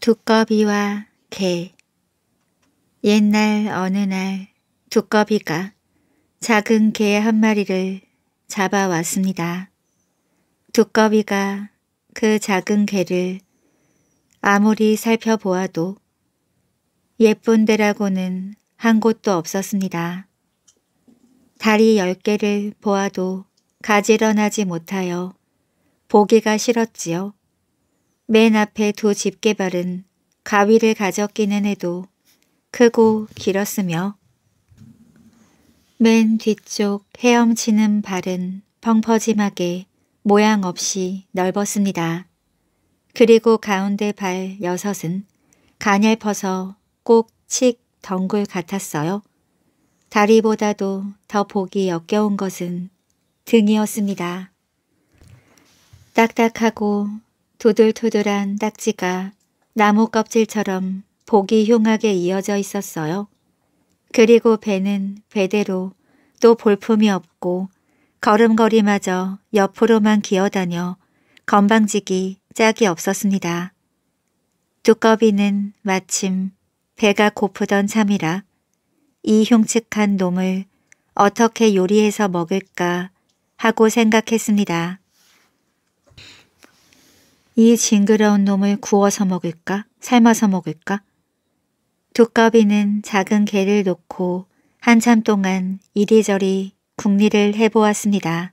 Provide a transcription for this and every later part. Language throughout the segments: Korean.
두꺼비와 개 옛날 어느 날 두꺼비가 작은 개 한 마리를 잡아왔습니다. 두꺼비가 그 작은 개를 아무리 살펴보아도 예쁜 데라고는 한 곳도 없었습니다. 다리 열개를 보아도 가지런하지 못하여 보기가 싫었지요. 맨 앞에 두 집게 발은 가위를 가져 끼는 해도 크고 길었으며 맨 뒤쪽 헤엄치는 발은 펑퍼짐하게 모양 없이 넓었습니다. 그리고 가운데 발 여섯은 가냘퍼서 꼭 칙 덩굴 같았어요. 다리보다도 더 보기 역겨운 것은 등이었습니다. 딱딱하고 두들도들한 딱지가 나무 껍질처럼 보기 흉하게 이어져 있었어요. 그리고 배는 배대로 또 볼품이 없고 걸음걸이마저 옆으로만 기어다녀 건방지기 짝이 없었습니다. 두꺼비는 마침 배가 고프던 참이라 이 흉측한 놈을 어떻게 요리해서 먹을까 하고 생각했습니다. 이 징그러운 놈을 구워서 먹을까? 삶아서 먹을까? 두꺼비는 작은 개를 놓고 한참 동안 이리저리 궁리를 해보았습니다.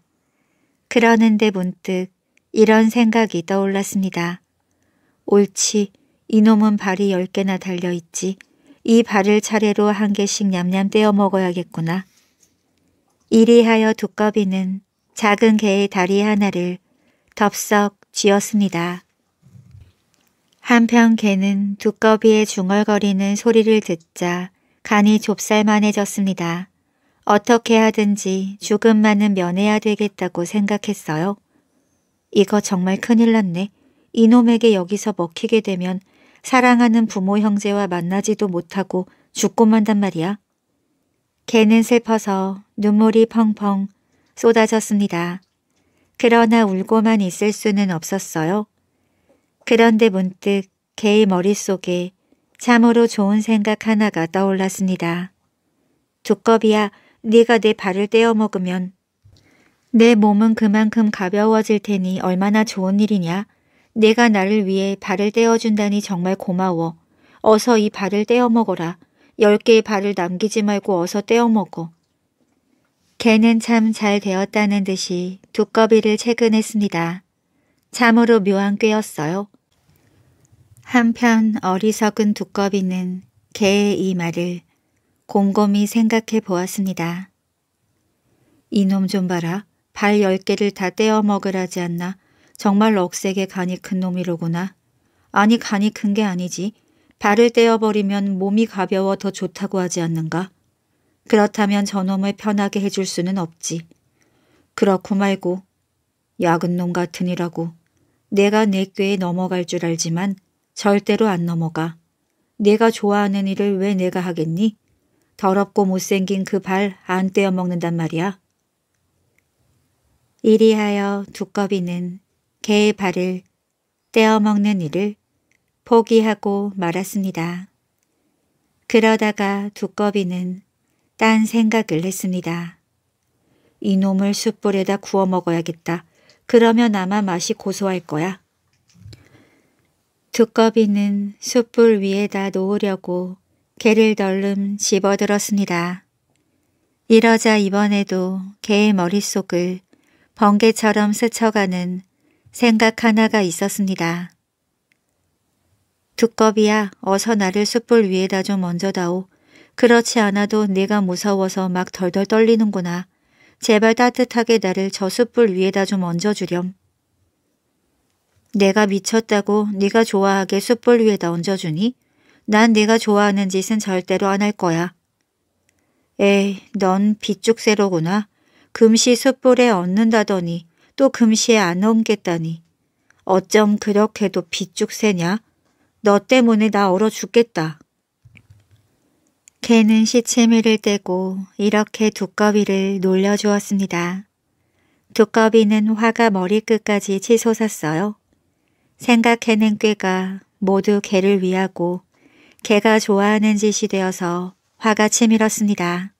그러는데 문득 이런 생각이 떠올랐습니다. 옳지, 이놈은 발이 열 개나 달려있지. 이 발을 차례로 한 개씩 냠냠 떼어 먹어야겠구나. 이리하여 두꺼비는 작은 개의 다리 하나를 덥석 지었습니다. 한편 개는 두꺼비의 중얼거리는 소리를 듣자 간이 좁쌀만해졌습니다. 어떻게 하든지 죽음만은 면해야 되겠다고 생각했어요. 이거 정말 큰일 났네. 이놈에게 여기서 먹히게 되면 사랑하는 부모 형제와 만나지도 못하고 죽고 만단 말이야. 개는 슬퍼서 눈물이 펑펑 쏟아졌습니다. 그러나 울고만 있을 수는 없었어요. 그런데 문득 개의 머릿속에 참으로 좋은 생각 하나가 떠올랐습니다. 두꺼비야, 네가 내 발을 떼어먹으면 내 몸은 그만큼 가벼워질 테니 얼마나 좋은 일이냐. 내가 나를 위해 발을 떼어준다니 정말 고마워. 어서 이 발을 떼어먹어라. 열 개의 발을 남기지 말고 어서 떼어먹어. 개는 참 잘 되었다는 듯이 두꺼비를 채근했습니다. 참으로 묘한 꾀였어요. 한편 어리석은 두꺼비는 개의 이 말을 곰곰이 생각해 보았습니다. 이놈 좀 봐라. 발 열개를다 떼어 먹으라지 않나. 정말 억세게 간이 큰 놈이로구나. 아니 간이 큰 게 아니지. 발을 떼어버리면 몸이 가벼워 더 좋다고 하지 않는가? 그렇다면 저놈을 편하게 해줄 수는 없지. 그렇고 말고 야근 놈 같으니라고 내가 내 꾀에 넘어갈 줄 알지만 절대로 안 넘어가. 내가 좋아하는 일을 왜 내가 하겠니? 더럽고 못생긴 그 발 안 떼어먹는단 말이야. 이리하여 두꺼비는 개의 발을 떼어먹는 일을 포기하고 말았습니다. 그러다가 두꺼비는 딴 생각을 했습니다. 이놈을 숯불에다 구워 먹어야겠다. 그러면 아마 맛이 고소할 거야. 두꺼비는 숯불 위에다 놓으려고 개를 덜름 집어들었습니다. 이러자 이번에도 개의 머릿속을 번개처럼 스쳐가는 생각 하나가 있었습니다. 두꺼비야 어서 나를 숯불 위에다 좀 얹어다오. 그렇지 않아도 네가 무서워서 막 덜덜 떨리는구나. 제발 따뜻하게 나를 저 숯불 위에다 좀 얹어주렴. 내가 미쳤다고 네가 좋아하게 숯불 위에다 얹어주니? 난 네가 좋아하는 짓은 절대로 안 할 거야. 에이, 넌 빗죽새로구나. 금시 숯불에 얹는다더니 또 금시에 안 얹겠다니. 어쩜 그렇게도 빗죽새냐? 너 때문에 나 얼어 죽겠다. 개는 시체미를 떼고 이렇게 두꺼비를 놀려주었습니다. 두꺼비는 화가 머리끝까지 치솟았어요. 생각해낸 꾀가 모두 개를 위하고 개가 좋아하는 짓이 되어서 화가 치밀었습니다.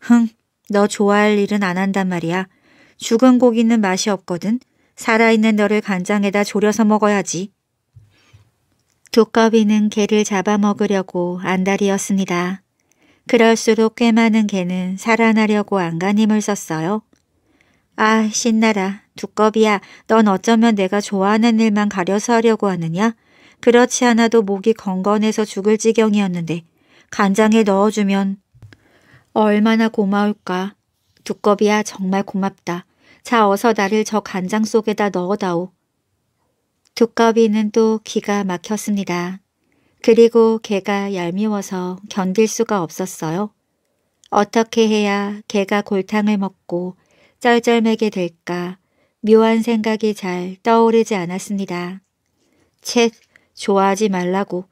흥, 너 좋아할 일은 안 한단 말이야. 죽은 고기는 맛이 없거든. 살아있는 너를 간장에다 졸여서 먹어야지. 두꺼비는 개를 잡아먹으려고 안달이었습니다. 그럴수록 꽤 많은 개는 살아나려고 안간힘을 썼어요. 아 신나라 두꺼비야 넌 어쩌면 내가 좋아하는 일만 가려서 하려고 하느냐? 그렇지 않아도 목이 건건해서 죽을 지경이었는데 간장에 넣어주면 얼마나 고마울까. 두꺼비야 정말 고맙다. 자 어서 나를 저 간장 속에다 넣어다오. 두꺼비는 또 기가 막혔습니다. 그리고 개가 얄미워서 견딜 수가 없었어요. 어떻게 해야 개가 골탕을 먹고 쩔쩔매게 될까 묘한 생각이 잘 떠오르지 않았습니다. 쳇 좋아하지 말라고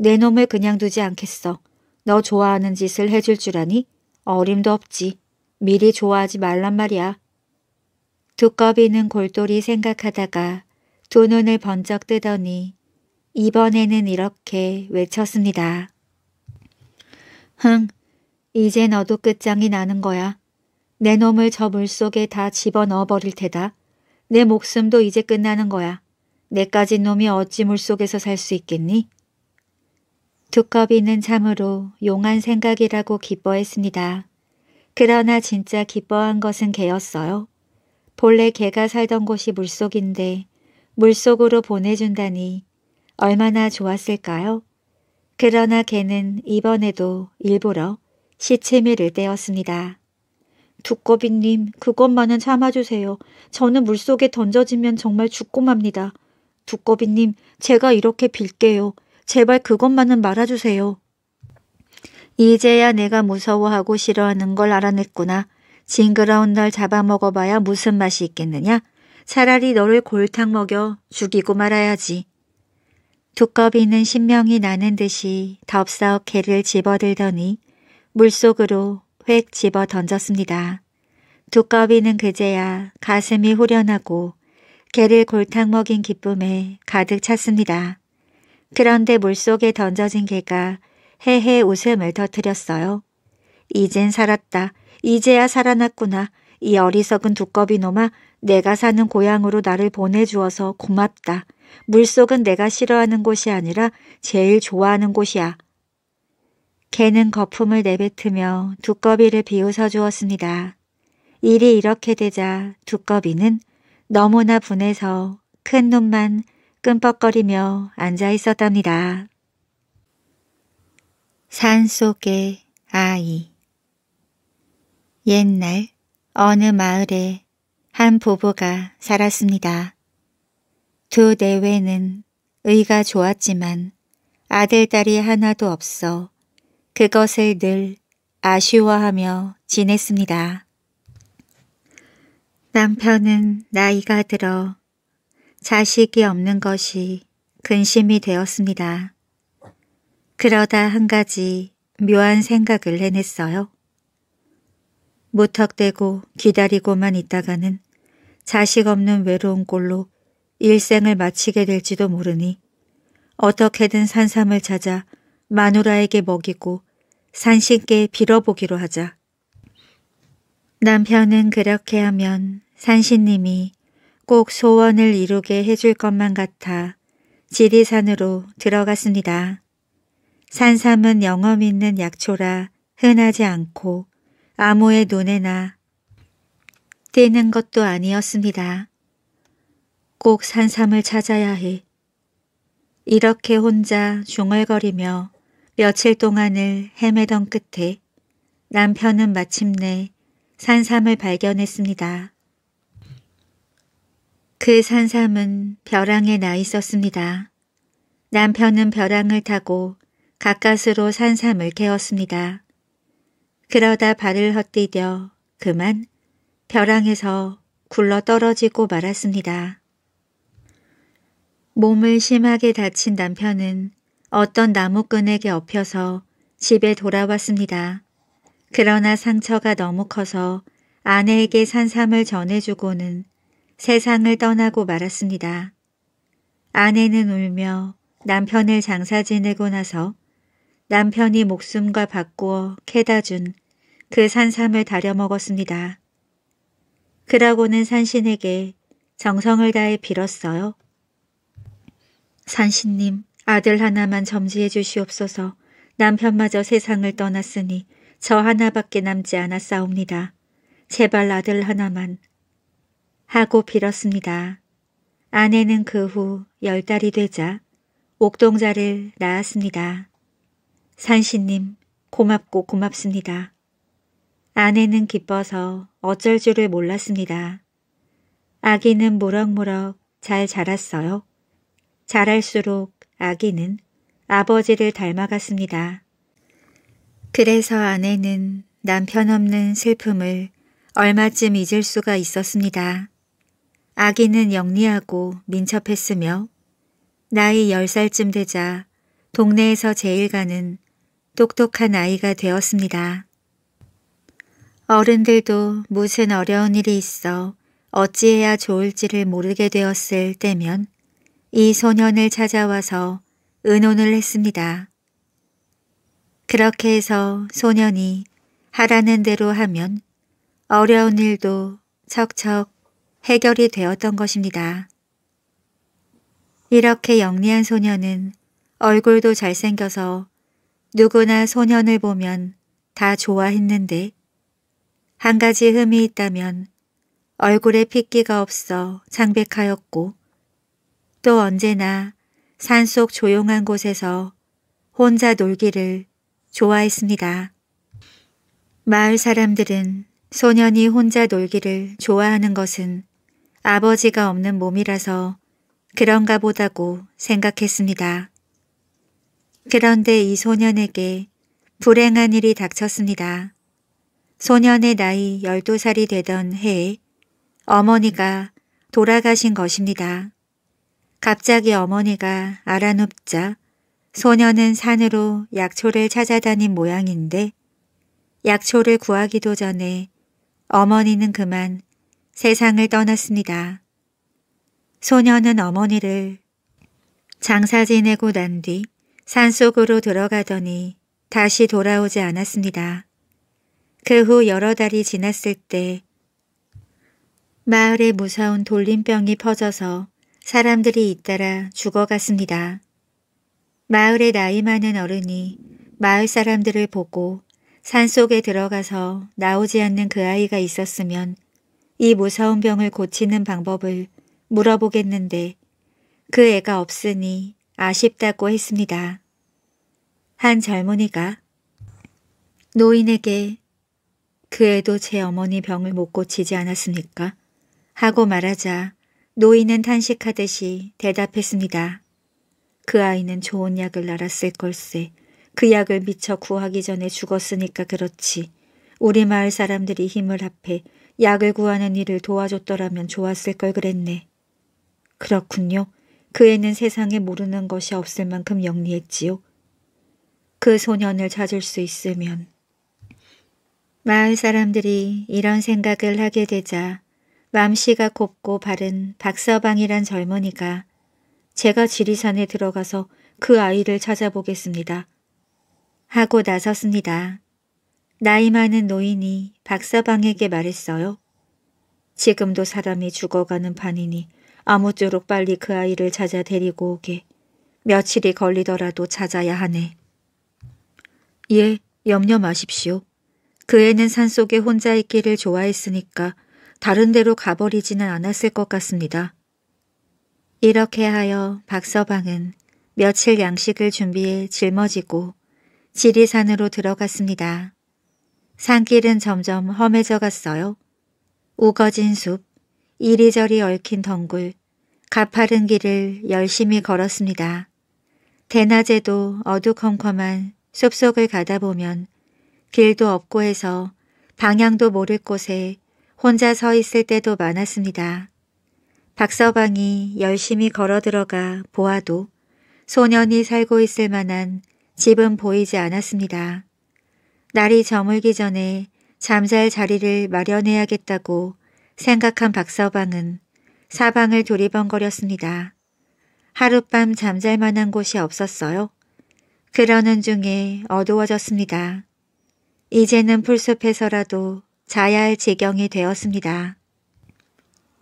내 놈을 그냥 두지 않겠어. 너 좋아하는 짓을 해줄 줄 아니? 어림도 없지. 미리 좋아하지 말란 말이야. 두꺼비는 골똘히 생각하다가 두 눈을 번쩍 뜨더니 이번에는 이렇게 외쳤습니다. 흥, 이제 너도 끝장이 나는 거야. 내 놈을 저 물속에 다 집어넣어 버릴 테다. 내 목숨도 이제 끝나는 거야. 내까지 놈이 어찌 물속에서 살 수 있겠니? 두꺼비는 참으로 용한 생각이라고 기뻐했습니다. 그러나 진짜 기뻐한 것은 개였어요. 본래 개가 살던 곳이 물속인데 물속으로 보내준다니 얼마나 좋았을까요? 그러나 개는 이번에도 일부러 시체미를 떼었습니다. 두꺼비님, 그것만은 참아주세요. 저는 물속에 던져지면 정말 죽고 맙니다. 두꺼비님, 제가 이렇게 빌게요. 제발 그것만은 말아주세요. 이제야 내가 무서워하고 싫어하는 걸 알아냈구나. 징그러운 널 잡아먹어봐야 무슨 맛이 있겠느냐? 차라리 너를 골탕 먹여 죽이고 말아야지. 두꺼비는 신명이 나는 듯이 덥석 개를 집어들더니 물속으로 획 집어 던졌습니다. 두꺼비는 그제야 가슴이 후련하고 개를 골탕 먹인 기쁨에 가득 찼습니다. 그런데 물속에 던져진 개가 헤헤 웃음을 터뜨렸어요. 이젠 살았다. 이제야 살아났구나. 이 어리석은 두꺼비 놈아 내가 사는 고향으로 나를 보내주어서 고맙다. 물속은 내가 싫어하는 곳이 아니라 제일 좋아하는 곳이야. 개는 거품을 내뱉으며 두꺼비를 비웃어 주었습니다. 일이 이렇게 되자 두꺼비는 너무나 분해서 큰 눈만 끔뻑거리며 앉아 있었답니다. 산 속의 아이 옛날 어느 마을에 한 부부가 살았습니다. 두 내외는 의가 좋았지만 아들, 딸이 하나도 없어 그것을 늘 아쉬워하며 지냈습니다. 남편은 나이가 들어 자식이 없는 것이 근심이 되었습니다. 그러다 한 가지 묘한 생각을 해냈어요. 무턱대고 기다리고만 있다가는 자식 없는 외로운 꼴로 일생을 마치게 될지도 모르니 어떻게든 산삼을 찾아 마누라에게 먹이고 산신께 빌어보기로 하자. 남편은 그렇게 하면 산신님이 꼭 소원을 이루게 해줄 것만 같아 지리산으로 들어갔습니다. 산삼은 영험 있는 약초라 흔하지 않고 아무의 눈에나 되는 것도 아니었습니다. 꼭 산삼을 찾아야 해. 이렇게 혼자 중얼거리며 며칠 동안을 헤매던 끝에 남편은 마침내 산삼을 발견했습니다. 그 산삼은 벼랑에 나 있었습니다. 남편은 벼랑을 타고 가까스로 산삼을 캐었습니다. 그러다 발을 헛디뎌 그만 벼랑에서 굴러 떨어지고 말았습니다. 몸을 심하게 다친 남편은 어떤 나무끈에게 업혀서 집에 돌아왔습니다. 그러나 상처가 너무 커서 아내에게 산삼을 전해주고는 세상을 떠나고 말았습니다. 아내는 울며 남편을 장사 지내고 나서 남편이 목숨과 바꾸어 캐다준 그 산삼을 다려먹었습니다. 그라고는 산신에게 정성을 다해 빌었어요. 산신님, 아들 하나만 점지해 주시옵소서 남편마저 세상을 떠났으니 저 하나밖에 남지 않았사옵니다. 제발 아들 하나만 하고 빌었습니다. 아내는 그 후 열 달이 되자 옥동자를 낳았습니다. 산신님 고맙고 고맙습니다. 아내는 기뻐서 어쩔 줄을 몰랐습니다. 아기는 무럭무럭 잘 자랐어요. 자랄수록 아기는 아버지를 닮아갔습니다. 그래서 아내는 남편 없는 슬픔을 얼마쯤 잊을 수가 있었습니다. 아기는 영리하고 민첩했으며 나이 10살쯤 되자 동네에서 제일 가는 똑똑한 아이가 되었습니다. 어른들도 무슨 어려운 일이 있어 어찌해야 좋을지를 모르게 되었을 때면 이 소년을 찾아와서 의논을 했습니다. 그렇게 해서 소년이 하라는 대로 하면 어려운 일도 척척 해결이 되었던 것입니다. 이렇게 영리한 소년은 얼굴도 잘생겨서 누구나 소년을 보면 다 좋아했는데 한 가지 흠이 있다면 얼굴에 핏기가 없어 창백하였고 또 언제나 산속 조용한 곳에서 혼자 놀기를 좋아했습니다. 마을 사람들은 소년이 혼자 놀기를 좋아하는 것은 아버지가 없는 몸이라서 그런가 보다고 생각했습니다. 그런데 이 소년에게 불행한 일이 닥쳤습니다. 소년의 나이 12살이 되던 해에 어머니가 돌아가신 것입니다. 갑자기 어머니가 알아눕자 소년은 산으로 약초를 찾아다닌 모양인데 약초를 구하기도 전에 어머니는 그만 세상을 떠났습니다. 소년은 어머니를 장사 지내고 난 뒤 산속으로 들어가더니 다시 돌아오지 않았습니다. 그후 여러 달이 지났을 때 마을에 무서운 돌림병이 퍼져서 사람들이 잇따라 죽어갔습니다. 마을에 나이 많은 어른이 마을 사람들을 보고 산속에 들어가서 나오지 않는 그 아이가 있었으면 이 무서운 병을 고치는 방법을 물어보겠는데 그 애가 없으니 아쉽다고 했습니다. 한 젊은이가 노인에게 그에도 제 어머니 병을 못 고치지 않았습니까? 하고 말하자 노인은 탄식하듯이 대답했습니다. 그 아이는 좋은 약을 날았을 걸세. 그 약을 미처 구하기 전에 죽었으니까 그렇지. 우리 마을 사람들이 힘을 합해 약을 구하는 일을 도와줬더라면 좋았을 걸 그랬네. 그렇군요. 그 애는 세상에 모르는 것이 없을 만큼 영리했지요. 그 소년을 찾을 수 있으면 마을 사람들이 이런 생각을 하게 되자 맘씨가 곱고 바른 박서방이란 젊은이가 제가 지리산에 들어가서 그 아이를 찾아보겠습니다. 하고 나섰습니다. 나이 많은 노인이 박서방에게 말했어요. 지금도 사람이 죽어가는 판이니 아무쪼록 빨리 그 아이를 찾아 데리고 오게. 며칠이 걸리더라도 찾아야 하네. 예, 염려 마십시오. 그 애는 산속에 혼자 있기를 좋아했으니까 다른 데로 가버리지는 않았을 것 같습니다. 이렇게 하여 박서방은 며칠 양식을 준비해 짊어지고 지리산으로 들어갔습니다. 산길은 점점 험해져 갔어요. 우거진 숲, 이리저리 얽힌 덩굴, 가파른 길을 열심히 걸었습니다. 대낮에도 어두컴컴한 숲속을 가다 보면 길도 없고 해서 방향도 모를 곳에 혼자 서 있을 때도 많았습니다. 박서방이 열심히 걸어 들어가 보아도 소년이 살고 있을 만한 집은 보이지 않았습니다. 날이 저물기 전에 잠잘 자리를 마련해야겠다고 생각한 박서방은 사방을 두리번거렸습니다. 하룻밤 잠잘 만한 곳이 없었어요. 그러는 중에 어두워졌습니다. 이제는 풀숲에서라도 자야 할 지경이 되었습니다.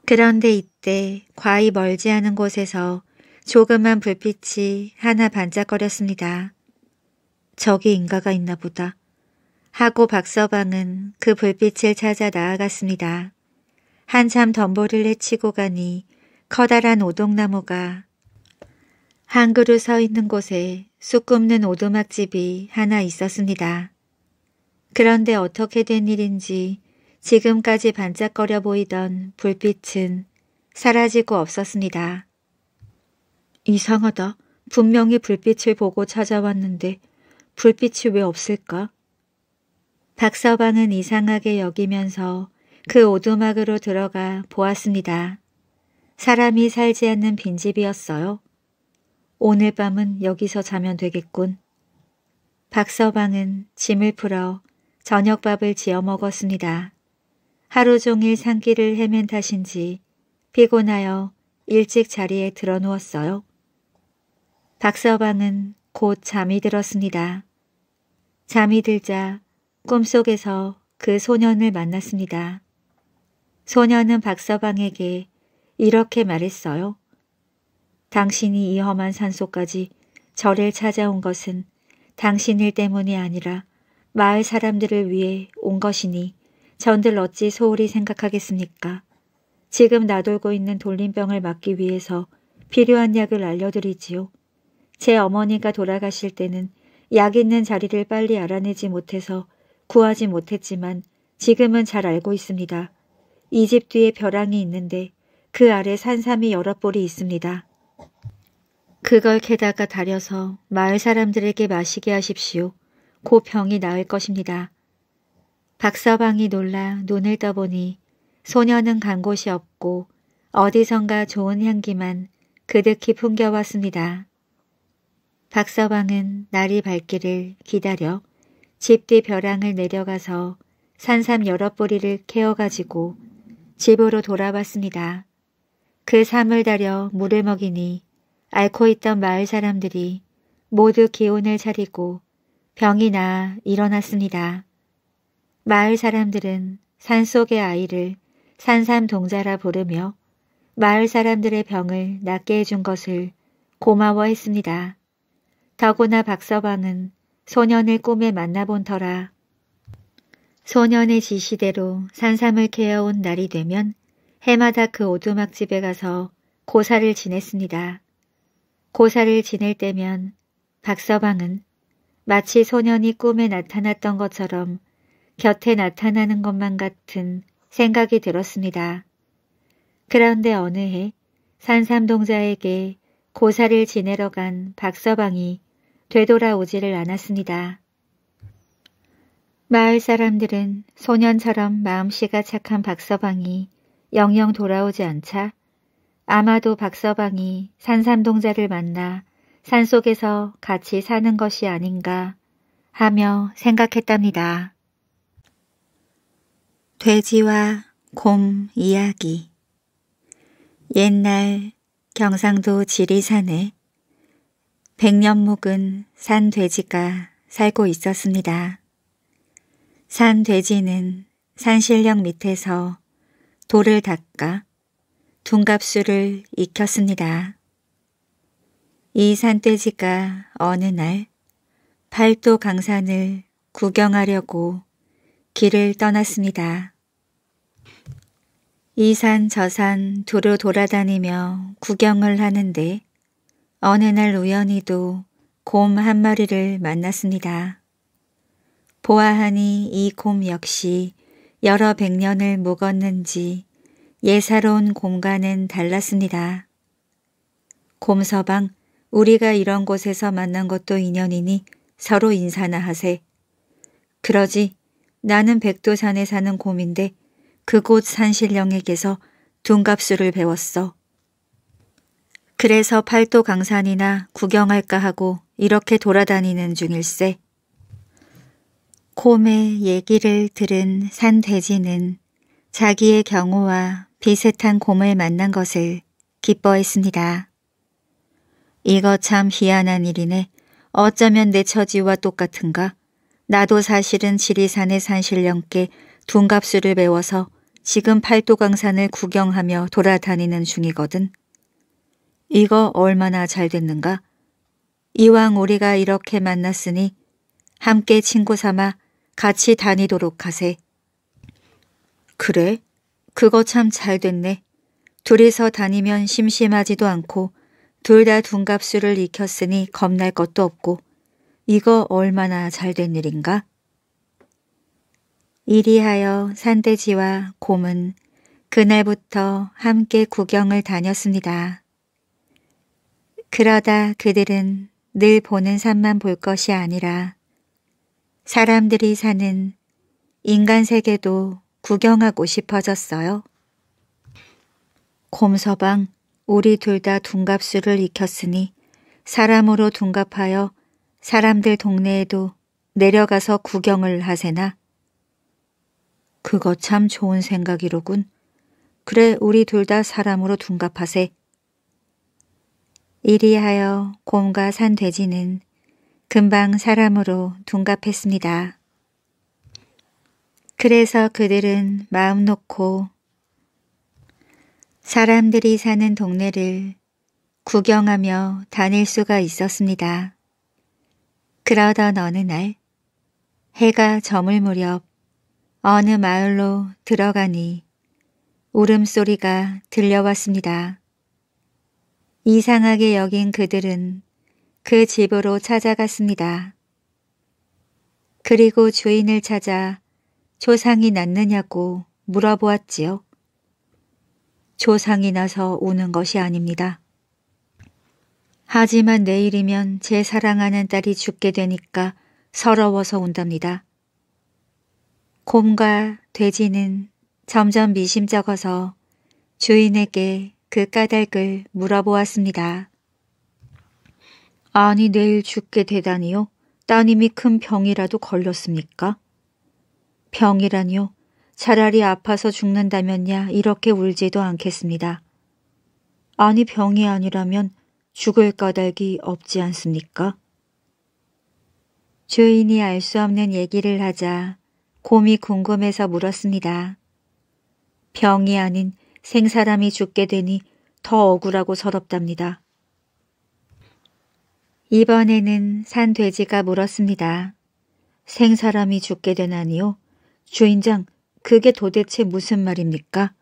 그런데 이때 과히 멀지 않은 곳에서 조그만 불빛이 하나 반짝거렸습니다. 저기 인가가 있나 보다. 하고 박서방은 그 불빛을 찾아 나아갔습니다. 한참 덤보를 헤치고 가니 커다란 오동나무가 한 그루 서 있는 곳에 쑥 굽는 오두막집이 하나 있었습니다. 그런데 어떻게 된 일인지 지금까지 반짝거려 보이던 불빛은 사라지고 없었습니다. 이상하다. 분명히 불빛을 보고 찾아왔는데 불빛이 왜 없을까? 박서방은 이상하게 여기면서 그 오두막으로 들어가 보았습니다. 사람이 살지 않는 빈집이었어요. 오늘 밤은 여기서 자면 되겠군. 박서방은 짐을 풀어 저녁밥을 지어 먹었습니다. 하루 종일 산길을 헤맨 탓인지 피곤하여 일찍 자리에 드러 누웠어요. 박서방은 곧 잠이 들었습니다. 잠이 들자 꿈속에서 그 소년을 만났습니다. 소년은 박서방에게 이렇게 말했어요. 당신이 이 험한 산속까지 저를 찾아온 것은 당신일 때문이 아니라 마을 사람들을 위해 온 것이니 전들 어찌 소홀히 생각하겠습니까? 지금 나돌고 있는 돌림병을 막기 위해서 필요한 약을 알려드리지요. 제 어머니가 돌아가실 때는 약 있는 자리를 빨리 알아내지 못해서 구하지 못했지만 지금은 잘 알고 있습니다. 이 집 뒤에 벼랑이 있는데 그 아래 산삼이 여러 볼이 있습니다. 그걸 캐다가 다려서 마을 사람들에게 마시게 하십시오. 고 병이 나을 것입니다. 박서방이 놀라 눈을 떠보니 소녀는 간 곳이 없고 어디선가 좋은 향기만 그득히 풍겨왔습니다. 박서방은 날이 밝기를 기다려 집 뒤 벼랑을 내려가서 산삼 여러 뿌리를 캐어가지고 집으로 돌아왔습니다. 그 삶을 다려 물을 먹이니 앓고 있던 마을 사람들이 모두 기운을 차리고 병이 나 일어났습니다. 마을 사람들은 산속의 아이를 산삼동자라 부르며 마을 사람들의 병을 낫게 해준 것을 고마워했습니다. 더구나 박서방은 소년을 꿈에 만나본 터라 소년의 지시대로 산삼을 캐어온 날이 되면 해마다 그 오두막집에 가서 고사를 지냈습니다. 고사를 지낼 때면 박서방은 마치 소년이 꿈에 나타났던 것처럼 곁에 나타나는 것만 같은 생각이 들었습니다. 그런데 어느 해 산삼동자에게 고사를 지내러 간 박서방이 되돌아오지를 않았습니다. 마을 사람들은 소년처럼 마음씨가 착한 박서방이 영영 돌아오지 않자 아마도 박서방이 산삼동자를 만나 산속에서 같이 사는 것이 아닌가 하며 생각했답니다. 돼지와 곰 이야기 옛날 경상도 지리산에 백년 묵은 산 돼지가 살고 있었습니다. 산 돼지는 산실령 밑에서 돌을 닦아 둔갑수를 익혔습니다. 이 산돼지가 어느 날 팔도 강산을 구경하려고 길을 떠났습니다. 이 산 저 산 두루 돌아다니며 구경을 하는데 어느 날 우연히도 곰 한 마리를 만났습니다. 보아하니 이 곰 역시 여러 백년을 묵었는지 예사로운 곰과는 달랐습니다. 곰서방 우리가 이런 곳에서 만난 것도 인연이니 서로 인사나 하세. 그러지 나는 백두산에 사는 곰인데 그곳 산신령에게서 둔갑수를 배웠어. 그래서 팔도 강산이나 구경할까 하고 이렇게 돌아다니는 중일세. 곰의 얘기를 들은 산돼지는 자기의 경호와 비슷한 곰을 만난 것을 기뻐했습니다. 이거 참 희한한 일이네. 어쩌면 내 처지와 똑같은가? 나도 사실은 지리산의 산신령께 둔갑수를 배워서 지금 팔도강산을 구경하며 돌아다니는 중이거든. 이거 얼마나 잘 됐는가? 이왕 우리가 이렇게 만났으니 함께 친구 삼아 같이 다니도록 하세. 그래? 그거 참 잘 됐네. 둘이서 다니면 심심하지도 않고 둘다 둔갑수를 익혔으니 겁날 것도 없고 이거 얼마나 잘 된 일인가? 이리하여 산대지와 곰은 그날부터 함께 구경을 다녔습니다. 그러다 그들은 늘 보는 산만 볼 것이 아니라 사람들이 사는 인간 세계도 구경하고 싶어졌어요. 곰서방, 우리 둘 다둔갑술을 익혔으니 사람으로 둔갑하여 사람들 동네에도 내려가서 구경을 하세나. 그거 참 좋은 생각이로군. 그래 우리 둘 다 사람으로 둔갑하세. 이리하여 곰과 산 돼지는 금방 사람으로 둔갑했습니다. 그래서 그들은 마음 놓고 사람들이 사는 동네를 구경하며 다닐 수가 있었습니다. 그러던 어느 날 해가 저물 무렵 어느 마을로 들어가니 울음소리가 들려왔습니다. 이상하게 여긴 그들은 그 집으로 찾아갔습니다. 그리고 주인을 찾아 조상이 났느냐고 물어보았지요. 조상이 나서 우는 것이 아닙니다. 하지만 내일이면 제 사랑하는 딸이 죽게 되니까 서러워서 운답니다. 곰과 돼지는 점점 미심쩍어서 주인에게 그 까닭을 물어보았습니다. 아니 내일 죽게 되다니요? 따님이 큰 병이라도 걸렸습니까? 병이라니요? 차라리 아파서 죽는다면야 이렇게 울지도 않겠습니다. 아니 병이 아니라면 죽을 까닭이 없지 않습니까? 죄인이알 수 없는 얘기를 하자 곰이 궁금해서 물었습니다. 병이 아닌 생사람이 죽게 되니 더 억울하고 서럽답니다. 이번에는 산 돼지가 물었습니다. 생사람이 죽게 되나니요? 주인장 그게 도대체 무슨 말입니까?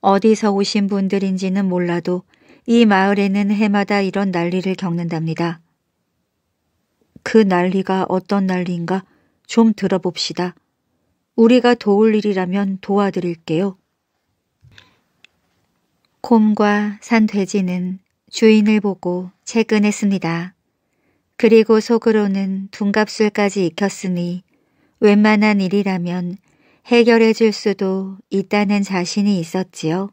어디서 오신 분들인지는 몰라도 이 마을에는 해마다 이런 난리를 겪는답니다. 그 난리가 어떤 난리인가 좀 들어봅시다. 우리가 도울 일이라면 도와드릴게요. 곰과 산 돼지는 주인을 보고 채근했습니다. 그리고 속으로는 둔갑술까지 익혔으니 웬만한 일이라면 해결해 줄 수도 있다는 자신이 있었지요.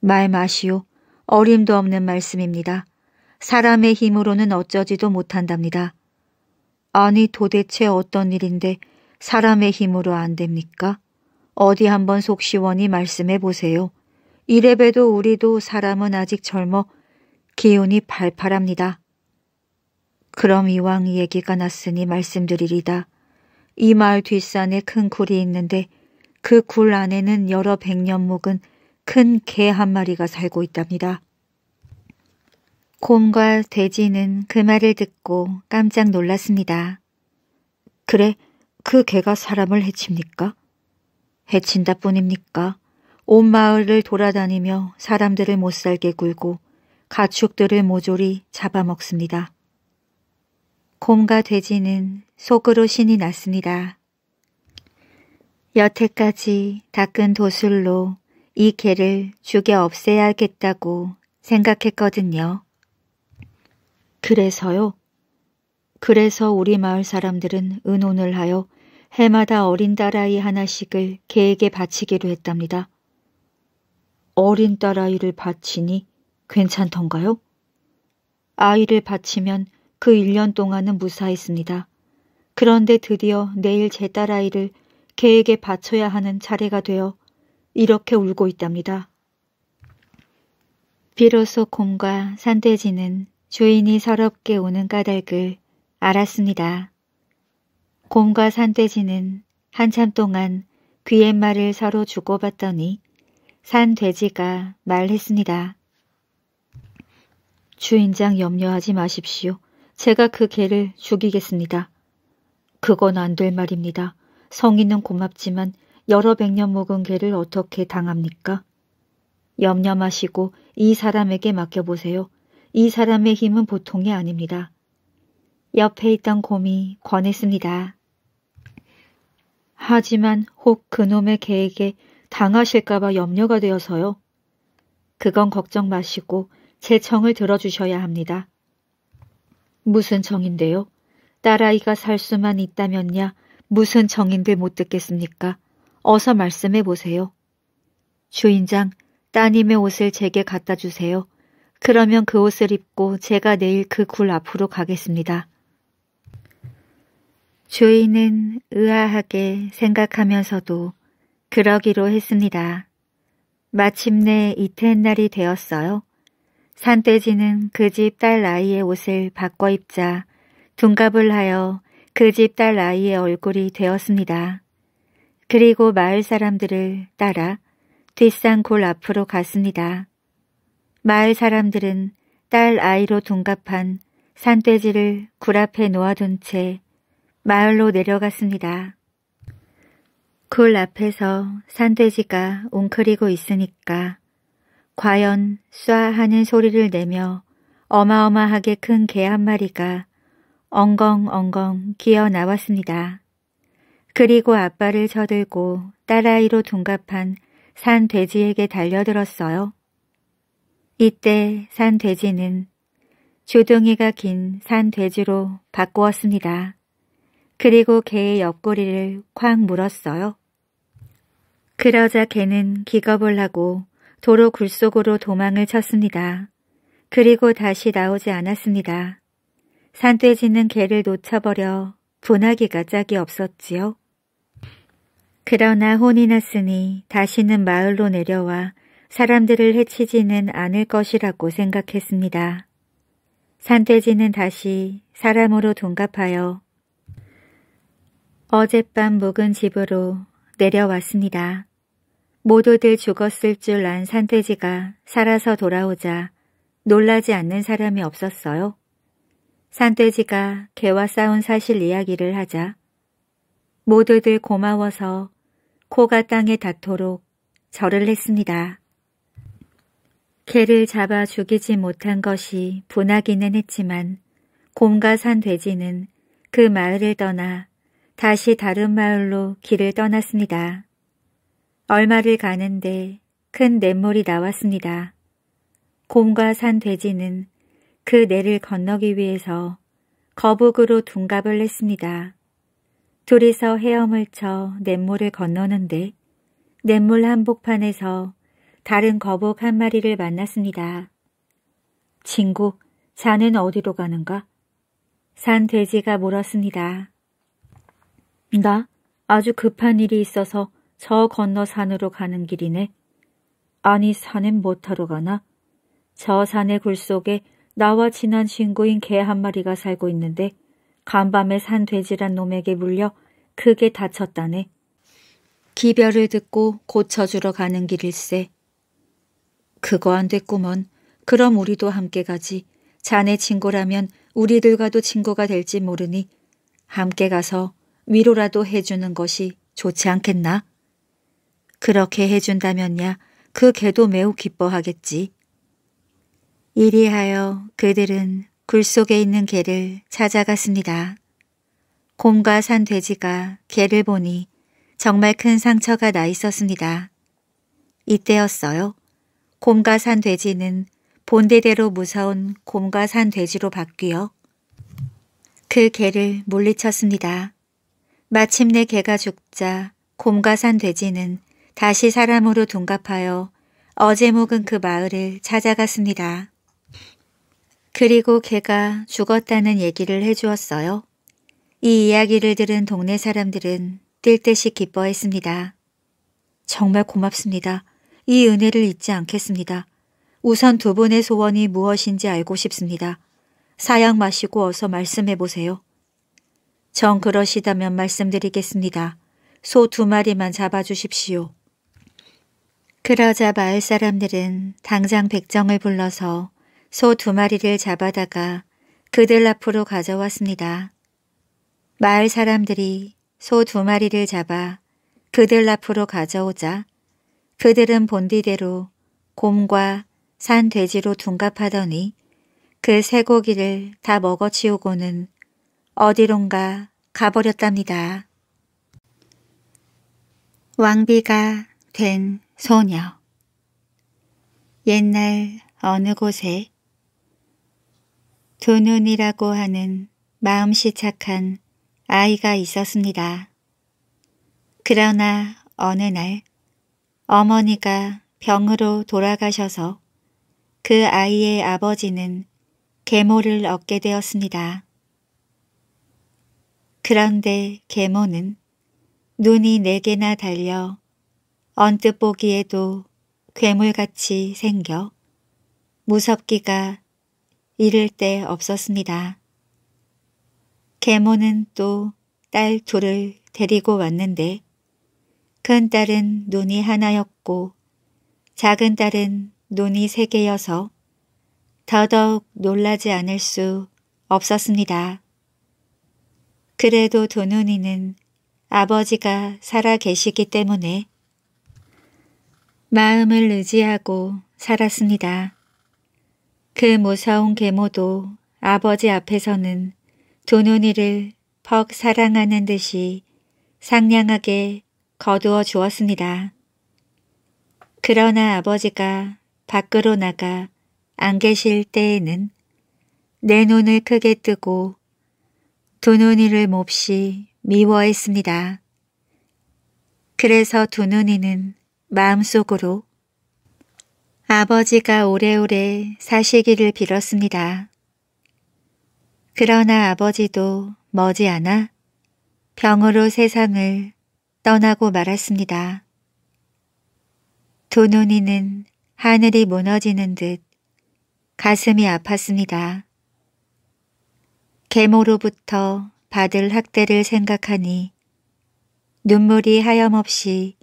말 마시오. 어림도 없는 말씀입니다. 사람의 힘으로는 어쩌지도 못한답니다. 아니 도대체 어떤 일인데 사람의 힘으로 안 됩니까? 어디 한번 속 시원히 말씀해 보세요. 이래봬도 우리도 사람은 아직 젊어 기운이 발팔합니다. 그럼 이왕 얘기가 났으니 말씀드리리다. 이 마을 뒷산에 큰 굴이 있는데 그 굴 안에는 여러 백년 묵은 큰 개 한 마리가 살고 있답니다. 곰과 돼지는 그 말을 듣고 깜짝 놀랐습니다. 그래, 그 개가 사람을 해칩니까? 해친다 뿐입니까? 온 마을을 돌아다니며 사람들을 못살게 굴고 가축들을 모조리 잡아먹습니다. 곰과 돼지는 속으로 신이 났습니다. 여태까지 닦은 도술로 이 개를 죽여 없애야겠다고 생각했거든요. 그래서요? 그래서 우리 마을 사람들은 은혼을 하여 해마다 어린 딸아이 하나씩을 개에게 바치기로 했답니다. 어린 딸아이를 바치니 괜찮던가요? 아이를 바치면 그 1년 동안은 무사했습니다. 그런데 드디어 내일 제 딸아이를 개에게 바쳐야 하는 차례가 되어 이렇게 울고 있답니다. 비로소 곰과 산돼지는 주인이 서럽게 우는 까닭을 알았습니다. 곰과 산돼지는 한참 동안 귀의 말을 서로 주고받더니 산돼지가 말했습니다. 주인장 염려하지 마십시오. 제가 그 개를 죽이겠습니다. 그건 안 될 말입니다. 성인은 고맙지만 여러 백 년 먹은 개를 어떻게 당합니까? 염려 마시고 이 사람에게 맡겨보세요. 이 사람의 힘은 보통이 아닙니다. 옆에 있던 곰이 권했습니다. 하지만 혹 그놈의 개에게 당하실까봐 염려가 되어서요. 그건 걱정 마시고 제 청을 들어주셔야 합니다. 무슨 청인데요? 딸아이가 살 수만 있다면야 무슨 정인들 못 듣겠습니까? 어서 말씀해 보세요. 주인장, 따님의 옷을 제게 갖다 주세요. 그러면 그 옷을 입고 제가 내일 그 굴 앞으로 가겠습니다. 주인은 의아하게 생각하면서도 그러기로 했습니다. 마침내 이튿날이 되었어요. 산돼지는 그 집딸 아이의 옷을 바꿔 입자 둔갑을 하여 그 집 딸 아이의 얼굴이 되었습니다. 그리고 마을 사람들을 따라 뒷산 골 앞으로 갔습니다. 마을 사람들은 딸 아이로 둔갑한 산돼지를 굴 앞에 놓아둔 채 마을로 내려갔습니다. 굴 앞에서 산돼지가 웅크리고 있으니까 과연 쏴 하는 소리를 내며 어마어마하게 큰 개 한 마리가 엉겅엉겅 기어 나왔습니다. 그리고 아빠를 저들고 딸아이로 둔갑한 산 돼지에게 달려들었어요. 이때 산 돼지는 주둥이가 긴산 돼지로 바꾸었습니다. 그리고 개의 옆구리를 쾅 물었어요. 그러자 개는 기겁을하고 도로 굴속으로 도망을 쳤습니다. 그리고 다시 나오지 않았습니다. 산에 지는 개를 놓쳐버려 분하기가 짝이 없었지요. 그러나 혼이 났으니 다시는 마을로 내려와 사람들을 해치지는 않을 것이라고 생각했습니다. 산돼지는 다시 사람으로 둔갑하여 어젯밤 묵은 집으로 내려왔습니다. 모두들 죽었을 줄 안 산돼지가 살아서 돌아오자 놀라지 않는 사람이 없었어요. 산돼지가 개와 싸운 사실 이야기를 하자 모두들 고마워서 코가 땅에 닿도록 절을 했습니다. 개를 잡아 죽이지 못한 것이 분하기는 했지만 곰과 산돼지는 그 마을을 떠나 다시 다른 마을로 길을 떠났습니다. 얼마를 가는데 큰 냇물이 나왔습니다. 곰과 산돼지는 그 내를 건너기 위해서 거북으로 둔갑을 했습니다 둘이서 헤엄을 쳐 냇물을 건너는데 냇물 한복판에서 다른 거북 한 마리를 만났습니다. 친구, 산은 어디로 가는가? 산 돼지가 물었습니다. 나 아주 급한 일이 있어서 저 건너 산으로 가는 길이네. 아니 산엔 못하러 가나? 저 산의 굴 속에 나와 친한 친구인 개 한 마리가 살고 있는데 간밤에 산 돼지란 놈에게 물려 크게 다쳤다네. 기별을 듣고 고쳐주러 가는 길일세. 그거 안 됐구먼. 그럼 우리도 함께 가지. 자네 친구라면 우리들과도 친구가 될지 모르니 함께 가서 위로라도 해주는 것이 좋지 않겠나? 그렇게 해준다면야 그 개도 매우 기뻐하겠지. 이리하여 그들은 굴 속에 있는 개를 찾아갔습니다. 곰과 산 돼지가 개를 보니 정말 큰 상처가 나 있었습니다. 이때였어요. 곰과 산 돼지는 본대대로 무서운 곰과 산 돼지로 바뀌어 그 개를 물리쳤습니다. 마침내 개가 죽자 곰과 산 돼지는 다시 사람으로 둔갑하여 어제 묵은 그 마을을 찾아갔습니다. 그리고 개가 죽었다는 얘기를 해주었어요. 이 이야기를 들은 동네 사람들은 뛸 듯이 기뻐했습니다. 정말 고맙습니다. 이 은혜를 잊지 않겠습니다. 우선 두 분의 소원이 무엇인지 알고 싶습니다. 사약 마시고 어서 말씀해 보세요. 정 그러시다면 말씀드리겠습니다. 소 두 마리만 잡아주십시오. 그러자 마을 사람들은 당장 백정을 불러서 소두 마리를 잡아다가 그들 앞으로 가져왔습니다. 마을 사람들이 소 두 마리를 잡아 그들 앞으로 가져오자 그들은 본디대로 곰과 산 돼지로 둔갑하더니 그 쇠고기를 다 먹어치우고는 어디론가 가버렸답니다. 왕비가 된 소녀 옛날 어느 곳에 두눈이라고 하는 마음씨 착한 아이가 있었습니다. 그러나 어느 날 어머니가 병으로 돌아가셔서 그 아이의 아버지는 계모를 얻게 되었습니다. 그런데 계모는 눈이 네 개나 달려 언뜻 보기에도 괴물같이 생겨 무섭기가 잃을 데 없었습니다. 계모는 또 딸 둘을 데리고 왔는데 큰딸은 눈이 하나였고 작은 딸은 눈이 세 개여서 더더욱 놀라지 않을 수 없었습니다. 그래도 두 눈이는 아버지가 살아 계시기 때문에 마음을 의지하고 살았습니다. 그 무서운 계모도 아버지 앞에서는 두 눈이를 퍽 사랑하는 듯이 상냥하게 거두어 주었습니다. 그러나 아버지가 밖으로 나가 안 계실 때에는 내 눈을 크게 뜨고 두 눈이를 몹시 미워했습니다. 그래서 두 눈이는 마음속으로 아버지가 오래오래 사시기를 빌었습니다. 그러나 아버지도 머지않아 병으로 세상을 떠나고 말았습니다. 두 눈이는 하늘이 무너지는 듯 가슴이 아팠습니다. 계모로부터 받을 학대를 생각하니 눈물이 하염없이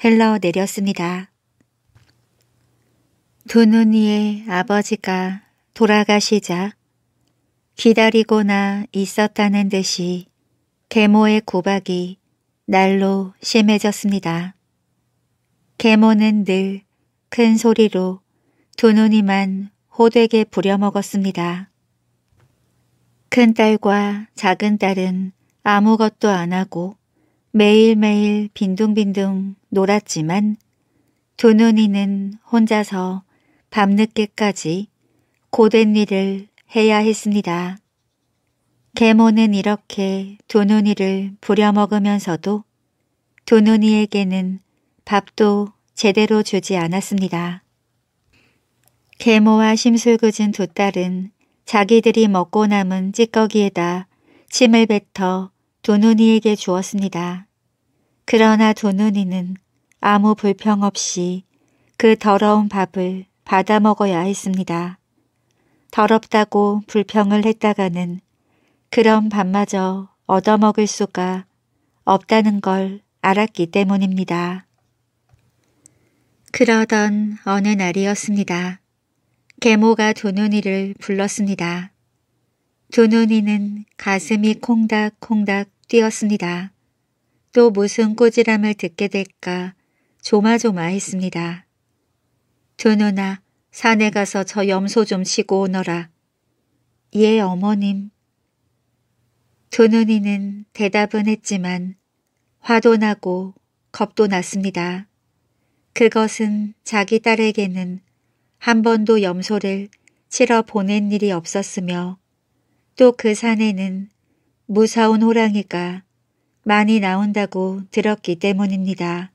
흘러내렸습니다. 두 눈이의 아버지가 돌아가시자 기다리고나 있었다는 듯이 계모의 구박이 날로 심해졌습니다. 계모는 늘 큰 소리로 두 눈이만 호되게 부려먹었습니다. 큰딸과 작은딸은 아무것도 안 하고 매일매일 빈둥빈둥 놀았지만 두 눈이는 혼자서 밤늦게까지 고된 일을 해야 했습니다. 계모는 이렇게 두눈이를 부려먹으면서도 두눈이에게는 밥도 제대로 주지 않았습니다. 계모와 심술궂은 두 딸은 자기들이 먹고 남은 찌꺼기에다 침을 뱉어 두눈이에게 주었습니다. 그러나 두눈이는 아무 불평 없이 그 더러운 밥을 받아 먹어야 했습니다. 더럽다고 불평을 했다가는 그런 밥마저 얻어먹을 수가 없다는 걸 알았기 때문입니다. 그러던 어느 날이었습니다. 계모가 두눈이를 불렀습니다. 두눈이는 가슴이 콩닥콩닥 뛰었습니다. 또 무슨 꼬지람을 듣게 될까 조마조마했습니다. 두눈아, 산에 가서 저 염소 좀 치고 오너라. 예, 어머님. 두눈이는 대답은 했지만 화도 나고 겁도 났습니다. 그것은 자기 딸에게는 한 번도 염소를 치러 보낸 일이 없었으며 또 그 산에는 무서운 호랑이가 많이 나온다고 들었기 때문입니다.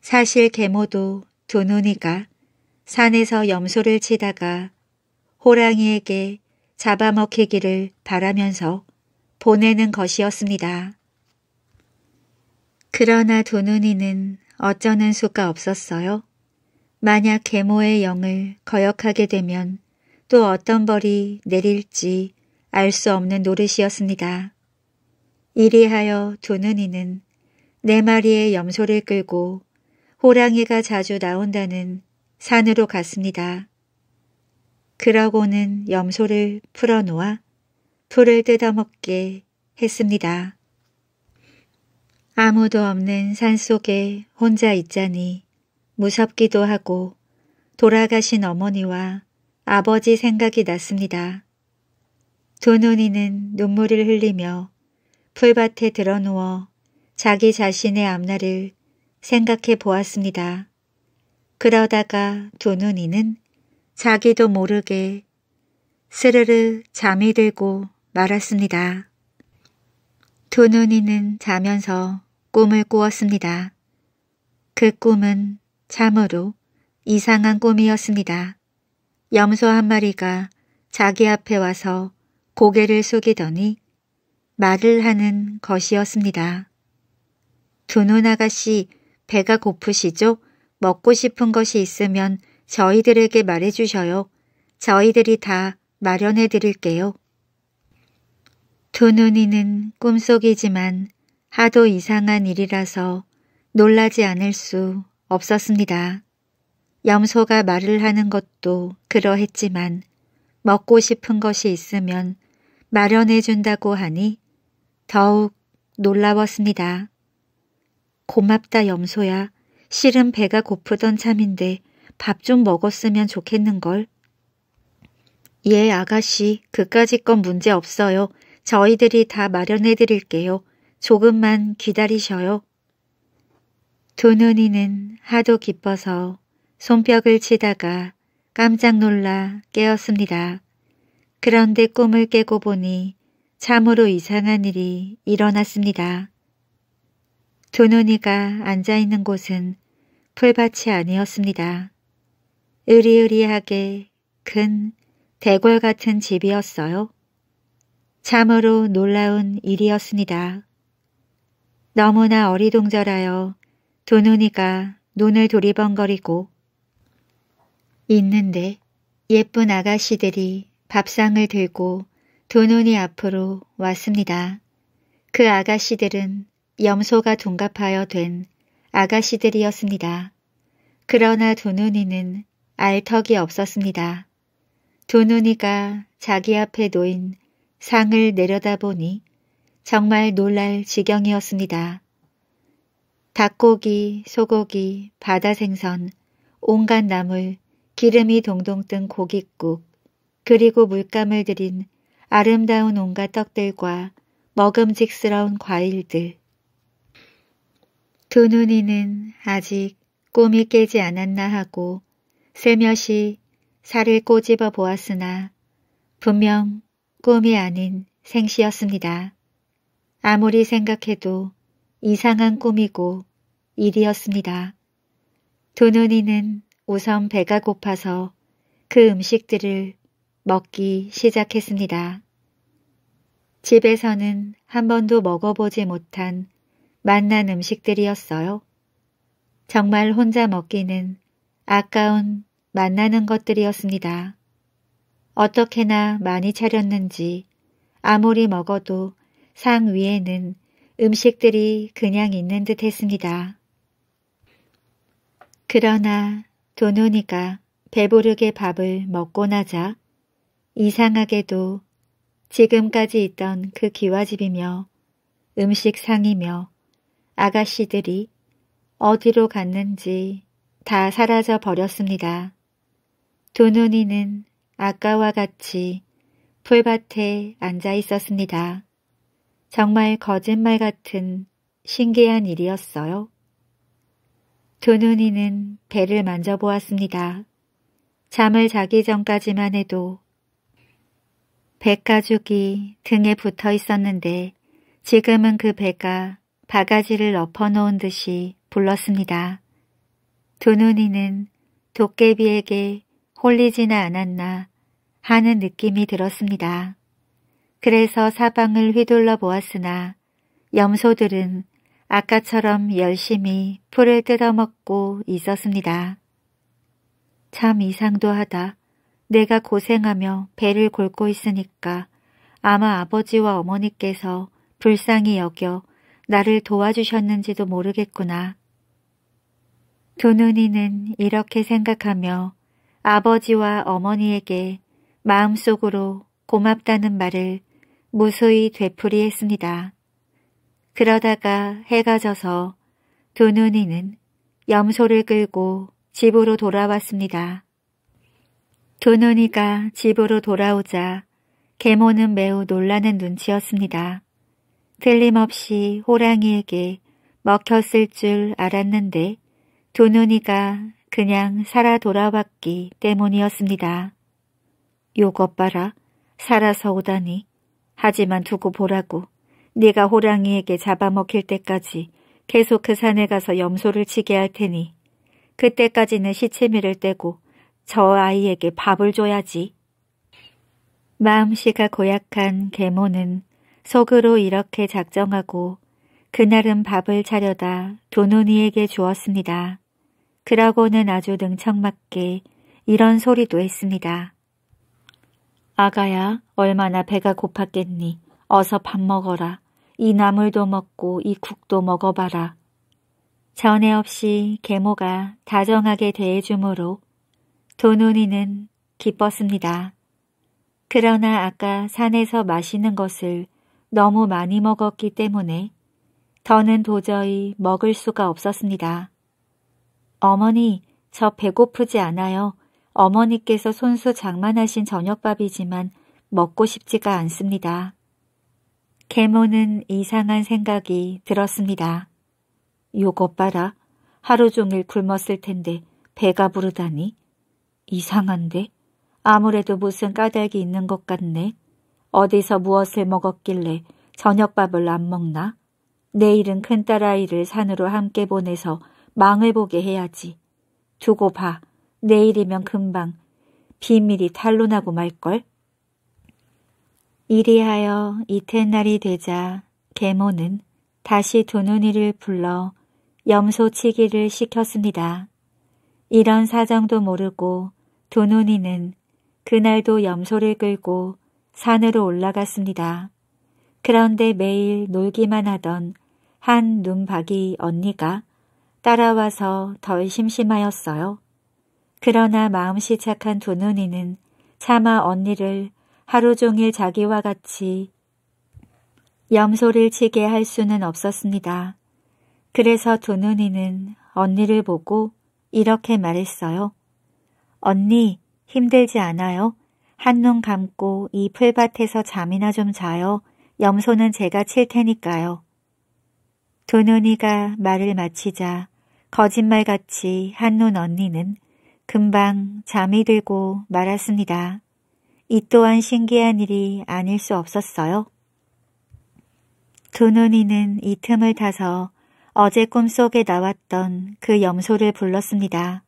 사실 계모도 두눈이가 산에서 염소를 치다가 호랑이에게 잡아먹히기를 바라면서 보내는 것이었습니다. 그러나 두 눈이는 어쩌는 수가 없었어요. 만약 계모의 영을 거역하게 되면 또 어떤 벌이 내릴지 알 수 없는 노릇이었습니다. 이리하여 두눈이는 네 마리의 염소를 끌고 호랑이가 자주 나온다는 산으로 갔습니다. 그러고는 염소를 풀어놓아 풀을 뜯어먹게 했습니다. 아무도 없는 산속에 혼자 있자니 무섭기도 하고 돌아가신 어머니와 아버지 생각이 났습니다. 두 눈이는 눈물을 흘리며 풀밭에 드러누워 자기 자신의 앞날을 생각해 보았습니다. 그러다가 두 눈이는 자기도 모르게 스르르 잠이 들고 말았습니다. 두 눈이는 자면서 꿈을 꾸었습니다. 그 꿈은 참으로 이상한 꿈이었습니다. 염소 한 마리가 자기 앞에 와서 고개를 숙이더니 말을 하는 것이었습니다. 두눈 아가씨 배가 고프시죠? 먹고 싶은 것이 있으면 저희들에게 말해주셔요. 저희들이 다 마련해 드릴게요. 두 눈이는 꿈속이지만 하도 이상한 일이라서 놀라지 않을 수 없었습니다. 염소가 말을 하는 것도 그러했지만 먹고 싶은 것이 있으면 마련해 준다고 하니 더욱 놀라웠습니다. 고맙다 염소야. 실은 배가 고프던 참인데 밥 좀 먹었으면 좋겠는걸. 예, 아가씨, 그까짓 건 문제 없어요. 저희들이 다 마련해 드릴게요. 조금만 기다리셔요. 두 눈이는 하도 기뻐서 손뼉을 치다가 깜짝 놀라 깨었습니다. 그런데 꿈을 깨고 보니 참으로 이상한 일이 일어났습니다. 두 눈이가 앉아있는 곳은 풀밭이 아니었습니다. 으리으리하게 큰 대궐 같은 집이었어요. 참으로 놀라운 일이었습니다. 너무나 어리둥절하여 두 눈이가 눈을 도리번거리고 있는데 예쁜 아가씨들이 밥상을 들고 두 눈이 앞으로 왔습니다. 그 아가씨들은 염소가 둔갑하여 된 아가씨들이었습니다. 그러나 도눈이는 알턱이 없었습니다. 도눈이가 자기 앞에 놓인 상을 내려다보니 정말 놀랄 지경이었습니다. 닭고기, 소고기, 바다생선, 온갖 나물, 기름이 동동 뜬 고깃국, 그리고 물감을 들인 아름다운 온갖 떡들과 먹음직스러운 과일들, 두 눈이는 아직 꿈이 깨지 않았나 하고 세며시 살을 꼬집어 보았으나 분명 꿈이 아닌 생시였습니다. 아무리 생각해도 이상한 꿈이고 일이었습니다. 두 눈이는 우선 배가 고파서 그 음식들을 먹기 시작했습니다. 집에서는 한 번도 먹어보지 못한 만난 음식들이었어요. 정말 혼자 먹기는 아까운 만나는 것들이었습니다. 어떻게나 많이 차렸는지 아무리 먹어도 상 위에는 음식들이 그냥 있는 듯 했습니다. 그러나 도노니가 배부르게 밥을 먹고 나자 이상하게도 지금까지 있던 그 기와집이며 음식상이며 아가씨들이 어디로 갔는지 다 사라져 버렸습니다. 도눈이는 아까와 같이 풀밭에 앉아 있었습니다. 정말 거짓말 같은 신기한 일이었어요. 도눈이는 배를 만져보았습니다. 잠을 자기 전까지만 해도 백가죽이 등에 붙어 있었는데 지금은 그 배가 바가지를 엎어놓은 듯이 불렀습니다. 두 눈이는 도깨비에게 홀리지나 않았나 하는 느낌이 들었습니다. 그래서 사방을 휘둘러 보았으나 염소들은 아까처럼 열심히 풀을 뜯어먹고 있었습니다. 참 이상도 하다. 내가 고생하며 배를 골고 있으니까 아마 아버지와 어머니께서 불쌍히 여겨 나를 도와주셨는지도 모르겠구나. 두눈이는 이렇게 생각하며 아버지와 어머니에게 마음속으로 고맙다는 말을 무수히 되풀이했습니다. 그러다가 해가 져서 두눈이는 염소를 끌고 집으로 돌아왔습니다. 두눈이가 집으로 돌아오자 계모는 매우 놀라는 눈치였습니다. 틀림없이 호랑이에게 먹혔을 줄 알았는데 두 눈이가 그냥 살아 돌아왔기 때문이었습니다. 요것 봐라. 살아서 오다니. 하지만 두고 보라고. 네가 호랑이에게 잡아먹힐 때까지 계속 그 산에 가서 염소를 치게 할 테니 그때까지는 시체미를 떼고 저 아이에게 밥을 줘야지. 마음씨가 고약한 계모는 속으로 이렇게 작정하고 그날은 밥을 차려다 도노니에게 주었습니다. 그러고는 아주 능청맞게 이런 소리도 했습니다. 아가야 얼마나 배가 고팠겠니. 어서 밥 먹어라. 이 나물도 먹고 이 국도 먹어봐라. 전에 없이 계모가 다정하게 대해주므로 도노니는 기뻤습니다. 그러나 아까 산에서 마시는 것을 너무 많이 먹었기 때문에 더는 도저히 먹을 수가 없었습니다. 어머니, 저 배고프지 않아요. 어머니께서 손수 장만하신 저녁밥이지만 먹고 싶지가 않습니다. 계모는 이상한 생각이 들었습니다. 요것 봐라. 하루 종일 굶었을 텐데 배가 부르다니. 이상한데? 아무래도 무슨 까닭이 있는 것 같네. 어디서 무엇을 먹었길래 저녁밥을 안 먹나? 내일은 큰딸아이를 산으로 함께 보내서 망을 보게 해야지. 두고 봐. 내일이면 금방 비밀이 탄로나고 말걸. 이리하여 이튿날이 되자 계모는 다시 두눈이를 불러 염소치기를 시켰습니다. 이런 사정도 모르고 두눈이는 그날도 염소를 끌고 산으로 올라갔습니다. 그런데 매일 놀기만 하던 한 눈박이 언니가 따라와서 덜 심심하였어요. 그러나 마음씨 착한 두 눈이는 차마 언니를 하루 종일 자기와 같이 염소를 치게 할 수는 없었습니다. 그래서 두 눈이는 언니를 보고 이렇게 말했어요. 언니, 힘들지 않아요? 한눈 감고 이 풀밭에서 잠이나 좀 자요. 염소는 제가 칠 테니까요. 두 눈이가 말을 마치자 거짓말같이 한눈 언니는 금방 잠이 들고 말았습니다. 이 또한 신기한 일이 아닐 수 없었어요. 두 눈이는 이 틈을 타서 어제 꿈속에 나왔던 그 염소를 불렀습니다.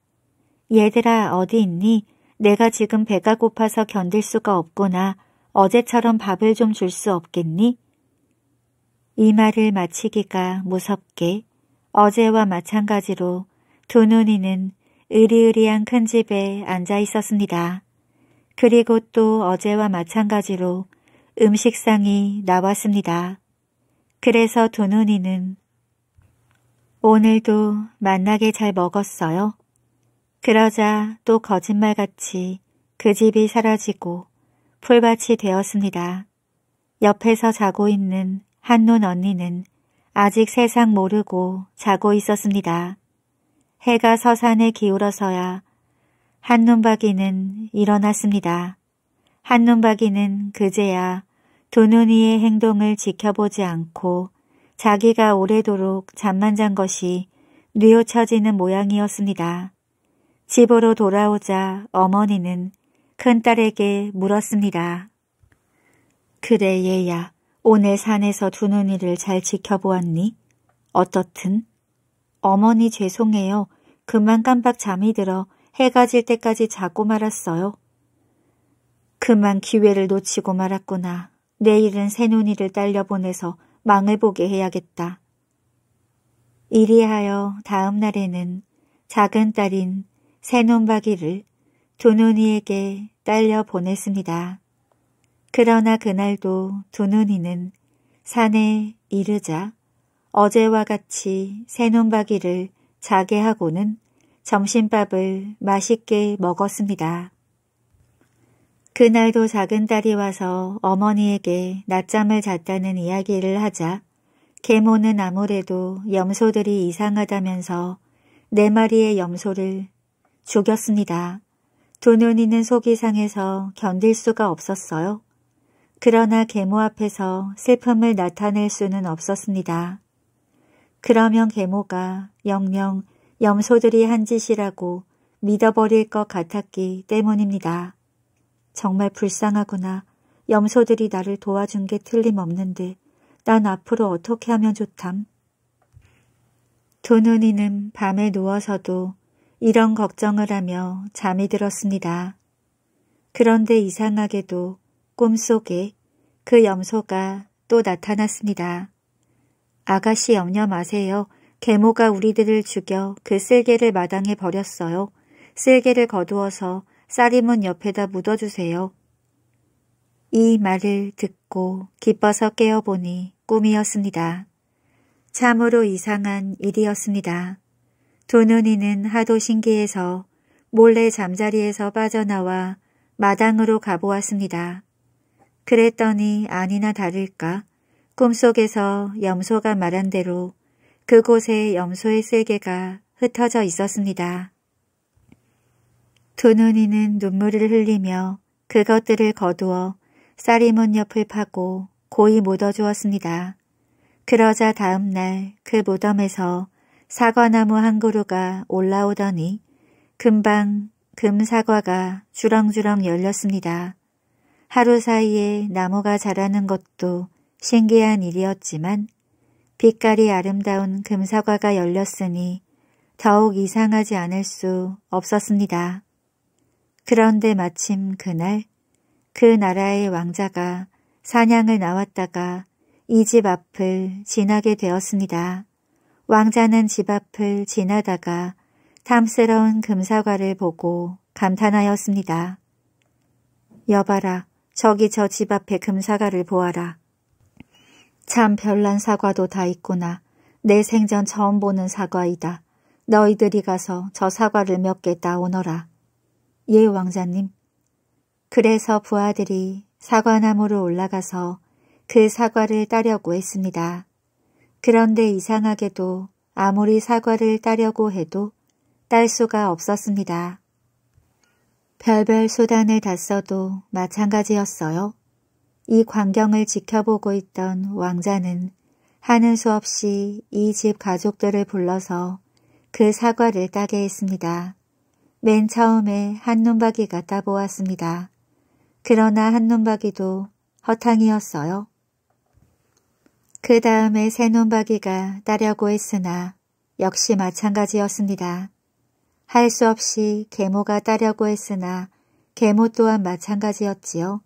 얘들아 어디 있니? 내가 지금 배가 고파서 견딜 수가 없구나. 어제처럼 밥을 좀 줄 수 없겠니? 이 말을 마치기가 무섭게 어제와 마찬가지로 두 눈이는 으리으리한 큰 집에 앉아 있었습니다. 그리고 또 어제와 마찬가지로 음식상이 나왔습니다. 그래서 두 눈이는 오늘도 만나게 잘 먹었어요. 그러자 또 거짓말같이 그 집이 사라지고 풀밭이 되었습니다. 옆에서 자고 있는 한눈 언니는 아직 세상 모르고 자고 있었습니다. 해가 서산에 기울어서야 한눈박이는 일어났습니다. 한눈박이는 그제야 두 눈이의 행동을 지켜보지 않고 자기가 오래도록 잠만 잔 것이 뉘우쳐지는 모양이었습니다. 집으로 돌아오자 어머니는 큰딸에게 물었습니다. 그래 얘야, 오늘 산에서 두는 이를 잘 지켜보았니? 어떻든? 어머니 죄송해요. 그만 깜박 잠이 들어 해가 질 때까지 자고 말았어요. 그만 기회를 놓치고 말았구나. 내일은 새눈이를 딸려보내서 망해보게 해야겠다. 이리하여 다음 날에는 작은 딸인 새놈박이를 두눈이에게 딸려 보냈습니다. 그러나 그날도 두눈이는 산에 이르자 어제와 같이 새놈박이를 자게 하고는 점심밥을 맛있게 먹었습니다. 그날도 작은 딸이 와서 어머니에게 낮잠을 잤다는 이야기를 하자 계모는 아무래도 염소들이 이상하다면서 네 마리의 염소를 죽였습니다. 두 눈이는 속이 상해서 견딜 수가 없었어요. 그러나 계모 앞에서 슬픔을 나타낼 수는 없었습니다. 그러면 계모가 영영 염소들이 한 짓이라고 믿어버릴 것 같았기 때문입니다. 정말 불쌍하구나. 염소들이 나를 도와준 게 틀림없는데 난 앞으로 어떻게 하면 좋담. 두 눈이는 밤에 누워서도 이런 걱정을 하며 잠이 들었습니다. 그런데 이상하게도 꿈속에 그 염소가 또 나타났습니다. 아가씨 염려 마세요. 계모가 우리들을 죽여 그 쓸개를 마당에 버렸어요. 쓸개를 거두어서 쌀이문 옆에다 묻어주세요. 이 말을 듣고 기뻐서 깨어보니 꿈이었습니다. 참으로 이상한 일이었습니다. 두눈이는 하도 신기해서 몰래 잠자리에서 빠져나와 마당으로 가보았습니다. 그랬더니 아니나 다를까 꿈속에서 염소가 말한 대로 그곳에 염소의 쓸개가 흩어져 있었습니다. 두눈이는 눈물을 흘리며 그것들을 거두어 쌀이문 옆을 파고 고이 묻어주었습니다. 그러자 다음날 그 무덤에서 사과나무 한 그루가 올라오더니 금방 금사과가 주렁주렁 열렸습니다. 하루 사이에 나무가 자라는 것도 신기한 일이었지만 빛깔이 아름다운 금사과가 열렸으니 더욱 이상하지 않을 수 없었습니다. 그런데 마침 그날 그 나라의 왕자가 사냥을 나왔다가 이 집 앞을 지나게 되었습니다. 왕자는 집 앞을 지나다가 탐스러운 금사과를 보고 감탄하였습니다. 여봐라, 저기 저 집 앞에 금사과를 보아라. 참 별난 사과도 다 있구나. 내 생전 처음 보는 사과이다. 너희들이 가서 저 사과를 몇 개 따오너라. 예, 왕자님. 그래서 부하들이 사과나무로 올라가서 그 사과를 따려고 했습니다. 그런데 이상하게도 아무리 사과를 따려고 해도 딸 수가 없었습니다. 별별 수단을 다 써도 마찬가지였어요. 이 광경을 지켜보고 있던 왕자는 하는 수 없이 이 집 가족들을 불러서 그 사과를 따게 했습니다. 맨 처음에 한눈박이가 따보았습니다. 그러나 한눈박이도 허탕이었어요. 그 다음에 새놈박이가 따려고 했으나 역시 마찬가지였습니다. 할 수 없이 계모가 따려고 했으나 계모 또한 마찬가지였지요.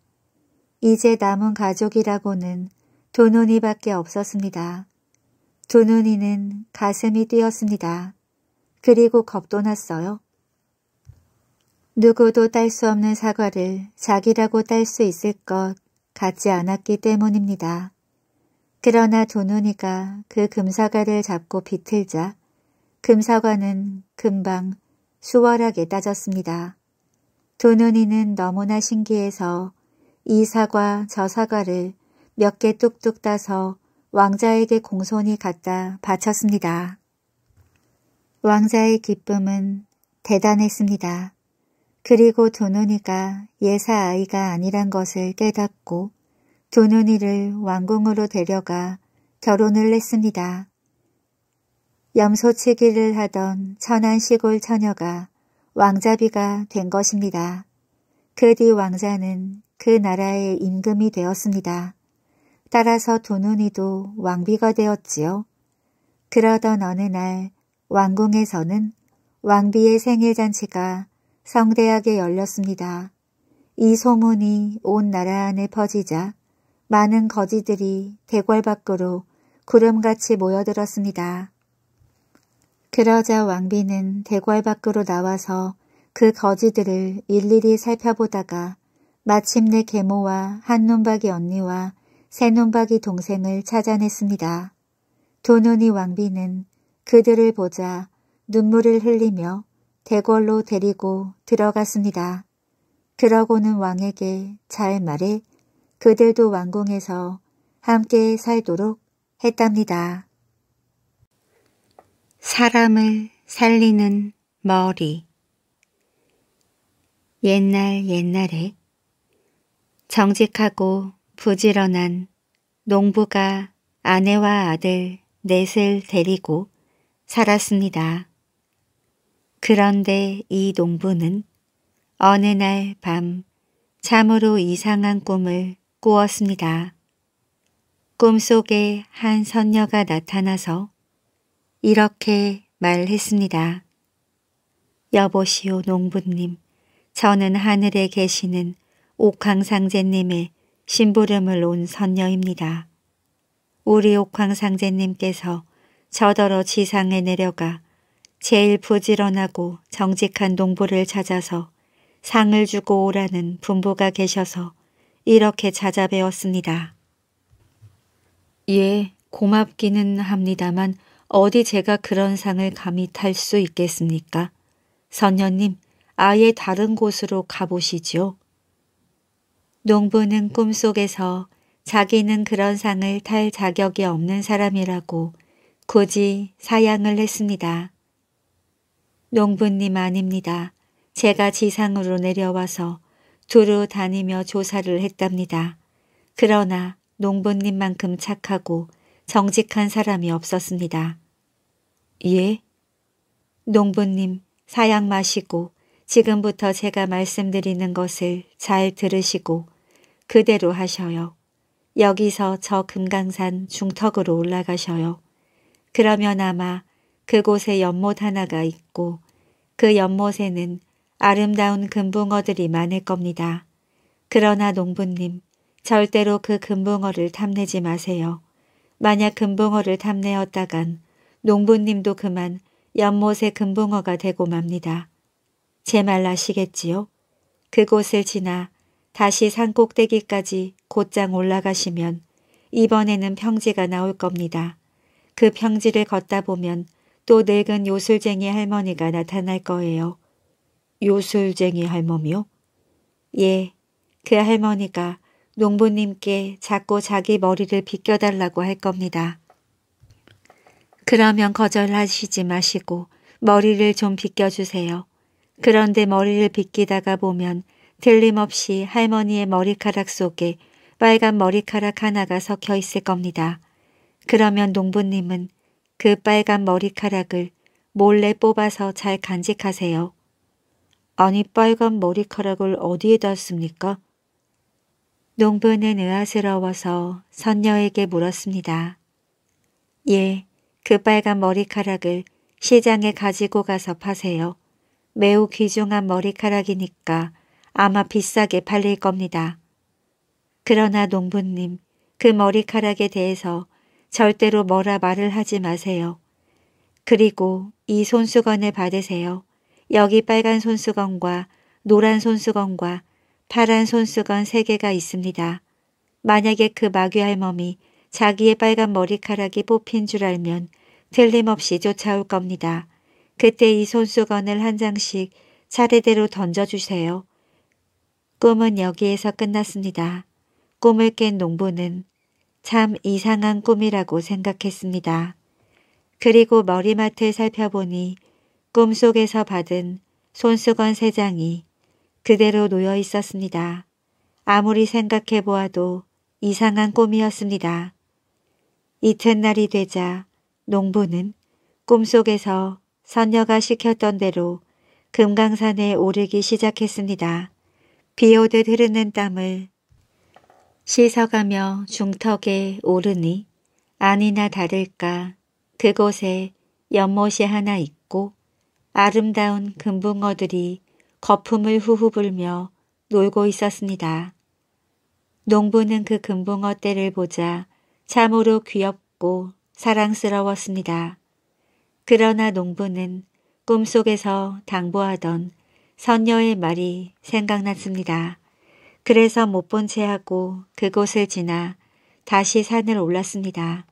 이제 남은 가족이라고는 두 눈이밖에 없었습니다. 두 눈이는 가슴이 뛰었습니다. 그리고 겁도 났어요. 누구도 딸 수 없는 사과를 자기라고 딸 수 있을 것 같지 않았기 때문입니다. 그러나 도누니가 그 금사과를 잡고 비틀자 금사과는 금방 수월하게 따졌습니다. 도누니는 너무나 신기해서 이 사과 저 사과를 몇 개 뚝뚝 따서 왕자에게 공손히 갖다 바쳤습니다. 왕자의 기쁨은 대단했습니다. 그리고 도누니가 예사 아이가 아니란 것을 깨닫고 조눈이를 왕궁으로 데려가 결혼을 했습니다. 염소치기를 하던 천안 시골 처녀가 왕자비가 된 것입니다. 그 뒤 왕자는 그 나라의 임금이 되었습니다. 따라서 도눈이도 왕비가 되었지요. 그러던 어느 날 왕궁에서는 왕비의 생일잔치가 성대하게 열렸습니다. 이 소문이 온 나라 안에 퍼지자 많은 거지들이 대궐 밖으로 구름같이 모여들었습니다. 그러자 왕비는 대궐 밖으로 나와서 그 거지들을 일일이 살펴보다가 마침내 계모와 한눈박이 언니와 새눈박이 동생을 찾아냈습니다. 두 눈이 왕비는 그들을 보자 눈물을 흘리며 대궐로 데리고 들어갔습니다. 그러고는 왕에게 잘 말해 그들도 왕궁에서 함께 살도록 했답니다. 사람을 살리는 머리 옛날 옛날에 정직하고 부지런한 농부가 아내와 아들 넷을 데리고 살았습니다. 그런데 이 농부는 어느 날 밤 참으로 이상한 꿈을 꾸었습니다. 꿈속에 한 선녀가 나타나서 이렇게 말했습니다. 여보시오 농부님, 저는 하늘에 계시는 옥황상제님의 심부름을 온 선녀입니다. 우리 옥황상제님께서 저더러 지상에 내려가 제일 부지런하고 정직한 농부를 찾아서 상을 주고 오라는 분부가 계셔서 이렇게 찾아뵈었습니다. 예, 고맙기는 합니다만 어디 제가 그런 상을 감히 탈 수 있겠습니까? 선녀님, 아예 다른 곳으로 가보시죠 농부는 꿈속에서 자기는 그런 상을 탈 자격이 없는 사람이라고 굳이 사양을 했습니다. 농부님 아닙니다. 제가 지상으로 내려와서 두루 다니며 조사를 했답니다. 그러나 농부님만큼 착하고 정직한 사람이 없었습니다. 예? 농부님, 사양 마시고 지금부터 제가 말씀드리는 것을 잘 들으시고 그대로 하셔요. 여기서 저 금강산 중턱으로 올라가셔요. 그러면 아마 그곳에 연못 하나가 있고 그 연못에는 아름다운 금붕어들이 많을 겁니다. 그러나 농부님, 절대로 그 금붕어를 탐내지 마세요. 만약 금붕어를 탐내었다간 농부님도 그만 연못의 금붕어가 되고 맙니다. 제 말 아시겠지요? 그곳을 지나 다시 산 꼭대기까지 곧장 올라가시면 이번에는 평지가 나올 겁니다. 그 평지를 걷다 보면 또 늙은 요술쟁이 할머니가 나타날 거예요. 요술쟁이 할멈이요? 예, 그 할머니가 농부님께 자꾸 자기 머리를 빗겨달라고 할 겁니다. 그러면 거절하시지 마시고 머리를 좀 빗겨주세요. 그런데 머리를 빗기다가 보면 틀림없이 할머니의 머리카락 속에 빨간 머리카락 하나가 섞여 있을 겁니다. 그러면 농부님은 그 빨간 머리카락을 몰래 뽑아서 잘 간직하세요. 아니 빨간 머리카락을 어디에다 습니까 농부는 의아스러워서 선녀에게 물었습니다. 예, 그 빨간 머리카락을 시장에 가지고 가서 파세요. 매우 귀중한 머리카락이니까 아마 비싸게 팔릴 겁니다. 그러나 농부님, 그 머리카락에 대해서 절대로 뭐라 말을 하지 마세요. 그리고 이 손수건을 받으세요. 여기 빨간 손수건과 노란 손수건과 파란 손수건 세개가 있습니다. 만약에 그 마귀 할멈이 자기의 빨간 머리카락이 뽑힌 줄 알면 틀림없이 쫓아올 겁니다. 그때 이 손수건을 한 장씩 차례대로 던져주세요. 꿈은 여기에서 끝났습니다. 꿈을 깬 농부는 참 이상한 꿈이라고 생각했습니다. 그리고 머리맡을 살펴보니 꿈속에서 받은 손수건 세 장이 그대로 놓여 있었습니다. 아무리 생각해 보아도 이상한 꿈이었습니다. 이튿날이 되자 농부는 꿈속에서 선녀가 시켰던 대로 금강산에 오르기 시작했습니다. 비 오듯 흐르는 땀을 씻어가며 중턱에 오르니 아니나 다를까 그곳에 연못이 하나 있고 아름다운 금붕어들이 거품을 후후 불며 놀고 있었습니다. 농부는 그 금붕어 떼를 보자 참으로 귀엽고 사랑스러웠습니다. 그러나 농부는 꿈속에서 당부하던 선녀의 말이 생각났습니다. 그래서 못 본 채 하고 그곳을 지나 다시 산을 올랐습니다.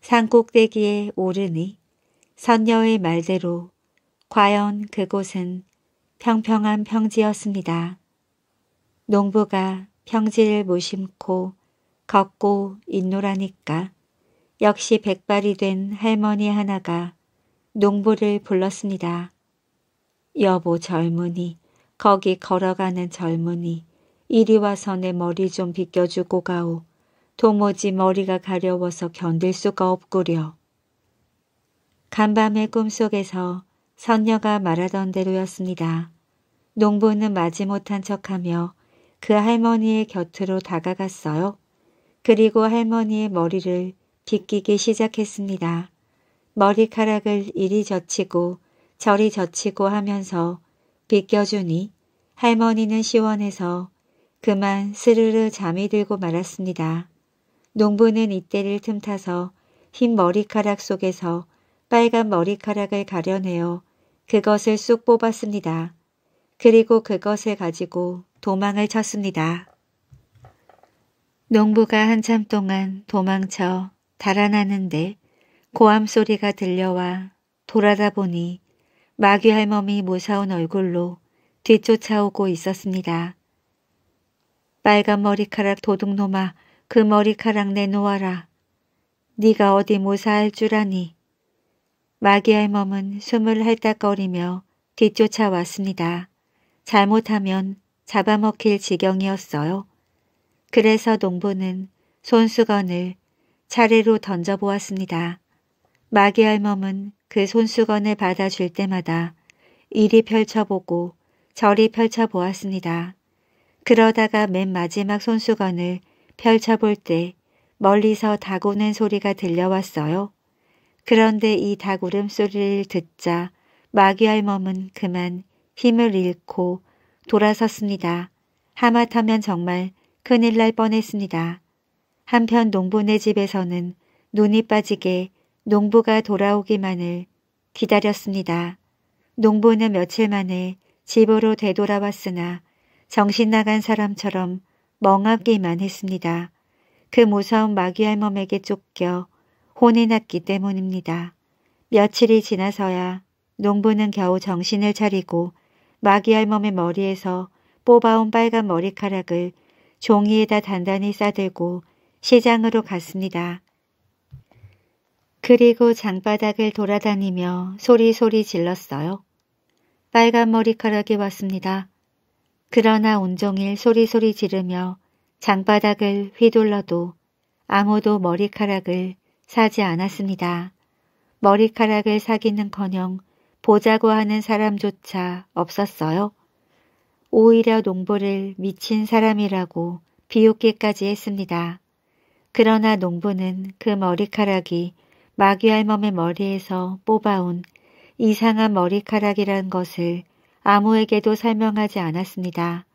산 꼭대기에 오르니 선녀의 말대로 과연 그곳은 평평한 평지였습니다. 농부가 평지를 무심코 걷고 있노라니까 역시 백발이 된 할머니 하나가 농부를 불렀습니다. 여보 젊은이, 거기 걸어가는 젊은이, 이리 와서 내 머리 좀 비껴주고 가오. 도무지 머리가 가려워서 견딜 수가 없구려. 간밤의 꿈속에서 선녀가 말하던 대로였습니다. 농부는 마지못한 척하며 그 할머니의 곁으로 다가갔어요. 그리고 할머니의 머리를 빗기기 시작했습니다. 머리카락을 이리 젖히고 저리 젖히고 하면서 빗겨주니 할머니는 시원해서 그만 스르르 잠이 들고 말았습니다. 농부는 이때를 틈타서 흰 머리카락 속에서 빨간 머리카락을 가려내어 그것을 쑥 뽑았습니다. 그리고 그것을 가지고 도망을 쳤습니다. 농부가 한참 동안 도망쳐 달아나는데 고함 소리가 들려와 돌아다 보니 마귀 할멈이 무서운 얼굴로 뒤쫓아오고 있었습니다. 빨간 머리카락 도둑놈아 그 머리카락 내놓아라. 네가 어디 무사할 줄 아니. 마귀의 몸은 숨을 핥떡거리며 뒤쫓아왔습니다. 잘못하면 잡아먹힐 지경이었어요. 그래서 농부는 손수건을 차례로 던져보았습니다. 마귀 할멈은 그 손수건을 받아줄 때마다 이리 펼쳐보고 저리 펼쳐보았습니다. 그러다가 맨 마지막 손수건을 펼쳐볼 때 멀리서 다고는 소리가 들려왔어요. 그런데 이 닭 울음소리를 듣자 마귀알몸은 그만 힘을 잃고 돌아섰습니다. 하마터면 정말 큰일 날 뻔했습니다. 한편 농부네 집에서는 눈이 빠지게 농부가 돌아오기만을 기다렸습니다. 농부는 며칠 만에 집으로 되돌아왔으나 정신 나간 사람처럼 멍하기만 했습니다. 그 무서운 마귀 할멈에게 쫓겨 혼이 났기 때문입니다. 며칠이 지나서야 농부는 겨우 정신을 차리고 마귀 할멈의 머리에서 뽑아온 빨간 머리카락을 종이에다 단단히 싸들고 시장으로 갔습니다. 그리고 장바닥을 돌아다니며 소리소리 질렀어요. 빨간 머리카락이 왔습니다. 그러나 온종일 소리소리 지르며 장바닥을 휘둘러도 아무도 머리카락을 사지 않았습니다. 머리카락을 사귀는커녕 보자고 하는 사람조차 없었어요. 오히려 농부를 미친 사람이라고 비웃기까지 했습니다. 그러나 농부는 그 머리카락이 마귀 할멈의 머리에서 뽑아온 이상한 머리카락이란 것을 아무에게도 설명하지 않았습니다.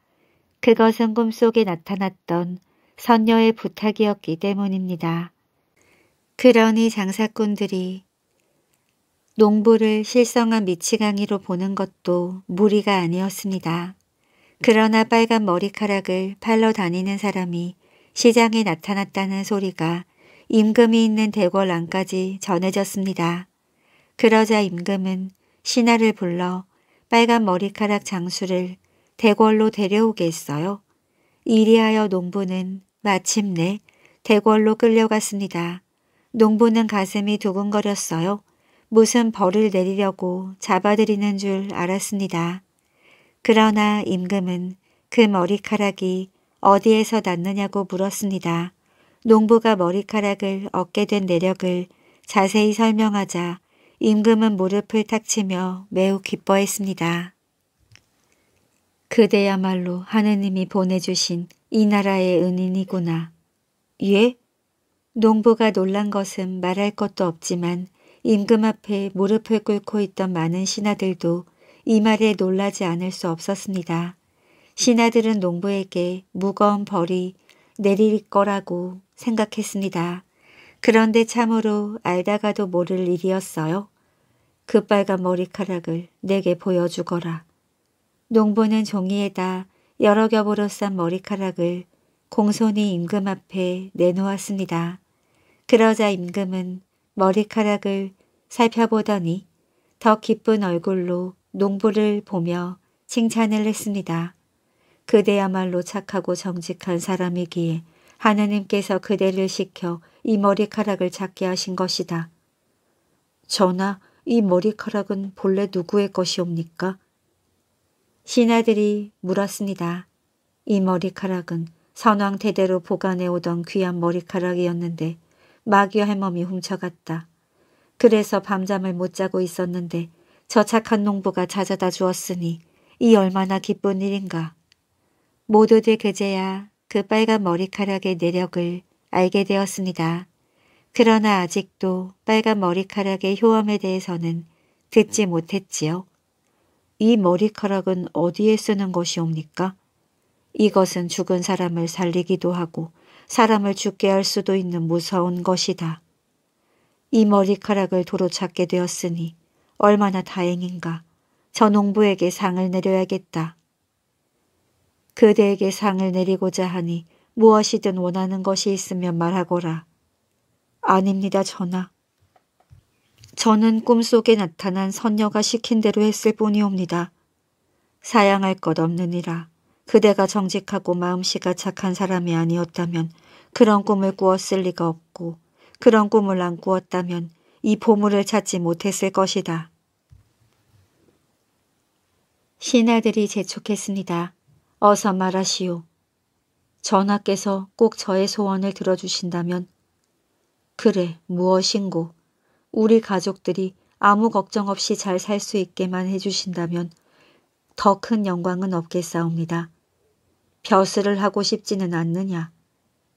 그것은 꿈속에 나타났던 선녀의 부탁이었기 때문입니다. 그러니 장사꾼들이 농부를 실성한 미치강이로 보는 것도 무리가 아니었습니다. 그러나 빨간 머리카락을 팔러 다니는 사람이 시장에 나타났다는 소리가 임금이 있는 대궐안까지 전해졌습니다. 그러자 임금은 신하를 불러 빨간 머리카락 장수를 대궐로 데려오게 했어요. 이리하여 농부는 마침내 대궐로 끌려갔습니다. 농부는 가슴이 두근거렸어요. 무슨 벌을 내리려고 잡아들이는 줄 알았습니다. 그러나 임금은 그 머리카락이 어디에서 났느냐고 물었습니다. 농부가 머리카락을 얻게 된 내력을 자세히 설명하자 임금은 무릎을 탁 치며 매우 기뻐했습니다. 그대야말로 하느님이 보내주신 이 나라의 은인이구나. 예? 농부가 놀란 것은 말할 것도 없지만 임금 앞에 무릎을 꿇고 있던 많은 신하들도 이 말에 놀라지 않을 수 없었습니다. 신하들은 농부에게 무거운 벌이 내릴 거라고 생각했습니다. 그런데 참으로 알다가도 모를 일이었어요. 그 빨간 머리카락을 내게 보여주거라. 농부는 종이에다 여러 겹으로 싼 머리카락을 공손히 임금 앞에 내놓았습니다. 그러자 임금은 머리카락을 살펴보더니 더 기쁜 얼굴로 농부를 보며 칭찬을 했습니다. 그대야말로 착하고 정직한 사람이기에 하나님께서 그대를 시켜 이 머리카락을 찾게 하신 것이다. 전하, 이 머리카락은 본래 누구의 것이옵니까? 신하들이 물었습니다. 이 머리카락은 선왕 대대로 보관해오던 귀한 머리카락이었는데 마귀 할멈이 훔쳐갔다. 그래서 밤잠을 못 자고 있었는데 저 착한 농부가 찾아다 주었으니 이 얼마나 기쁜 일인가. 모두들 그제야 그 빨간 머리카락의 내력을 알게 되었습니다. 그러나 아직도 빨간 머리카락의 효험에 대해서는 듣지 못했지요. 이 머리카락은 어디에 쓰는 것이옵니까? 이것은 죽은 사람을 살리기도 하고 사람을 죽게 할 수도 있는 무서운 것이다. 이 머리카락을 도로 찾게 되었으니 얼마나 다행인가. 저 농부에게 상을 내려야겠다. 그대에게 상을 내리고자 하니 무엇이든 원하는 것이 있으면 말하거라. 아닙니다, 전하. 저는 꿈속에 나타난 선녀가 시킨 대로 했을 뿐이옵니다. 사양할 것 없느니라. 그대가 정직하고 마음씨가 착한 사람이 아니었다면 그런 꿈을 꾸었을 리가 없고 그런 꿈을 안 꾸었다면 이 보물을 찾지 못했을 것이다. 신하들이 재촉했습니다. 어서 말하시오. 전하께서 꼭 저의 소원을 들어주신다면 그래 무엇인고 우리 가족들이 아무 걱정 없이 잘 살 수 있게만 해주신다면 더 큰 영광은 없겠사옵니다. 벼슬을 하고 싶지는 않느냐.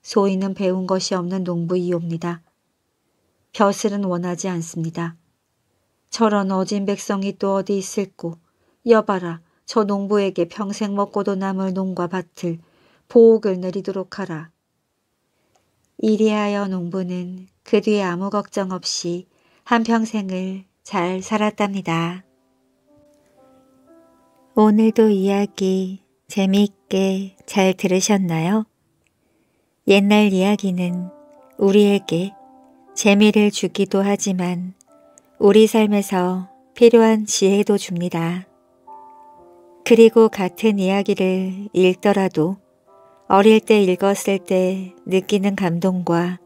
소인은 배운 것이 없는 농부이옵니다. 벼슬은 원하지 않습니다. 저런 어진 백성이 또 어디 있을꼬. 여봐라 저 농부에게 평생 먹고도 남을 농과 밭을 보옥을 내리도록 하라. 이리하여 농부는 그 뒤에 아무 걱정 없이 한평생을 잘 살았답니다. 오늘도 이야기 재미있게 잘 들으셨나요? 옛날 이야기는 우리에게 재미를 주기도 하지만 우리 삶에서 필요한 지혜도 줍니다. 그리고 같은 이야기를 읽더라도 어릴 때 읽었을 때 느끼는 감동과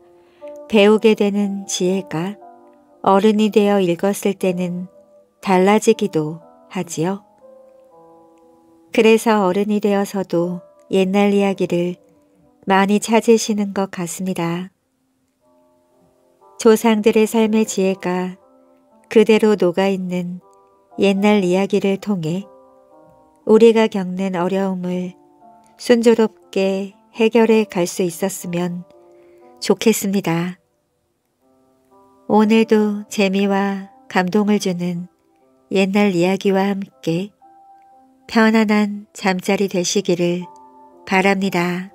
배우게 되는 지혜가 어른이 되어 읽었을 때는 달라지기도 하지요. 그래서 어른이 되어서도 옛날 이야기를 많이 찾으시는 것 같습니다. 조상들의 삶의 지혜가 그대로 녹아있는 옛날 이야기를 통해 우리가 겪는 어려움을 순조롭게 해결해 갈 수 있었으면 좋겠습니다. 오늘도 재미와 감동을 주는 옛날 이야기와 함께 편안한 잠자리 되시기를 바랍니다.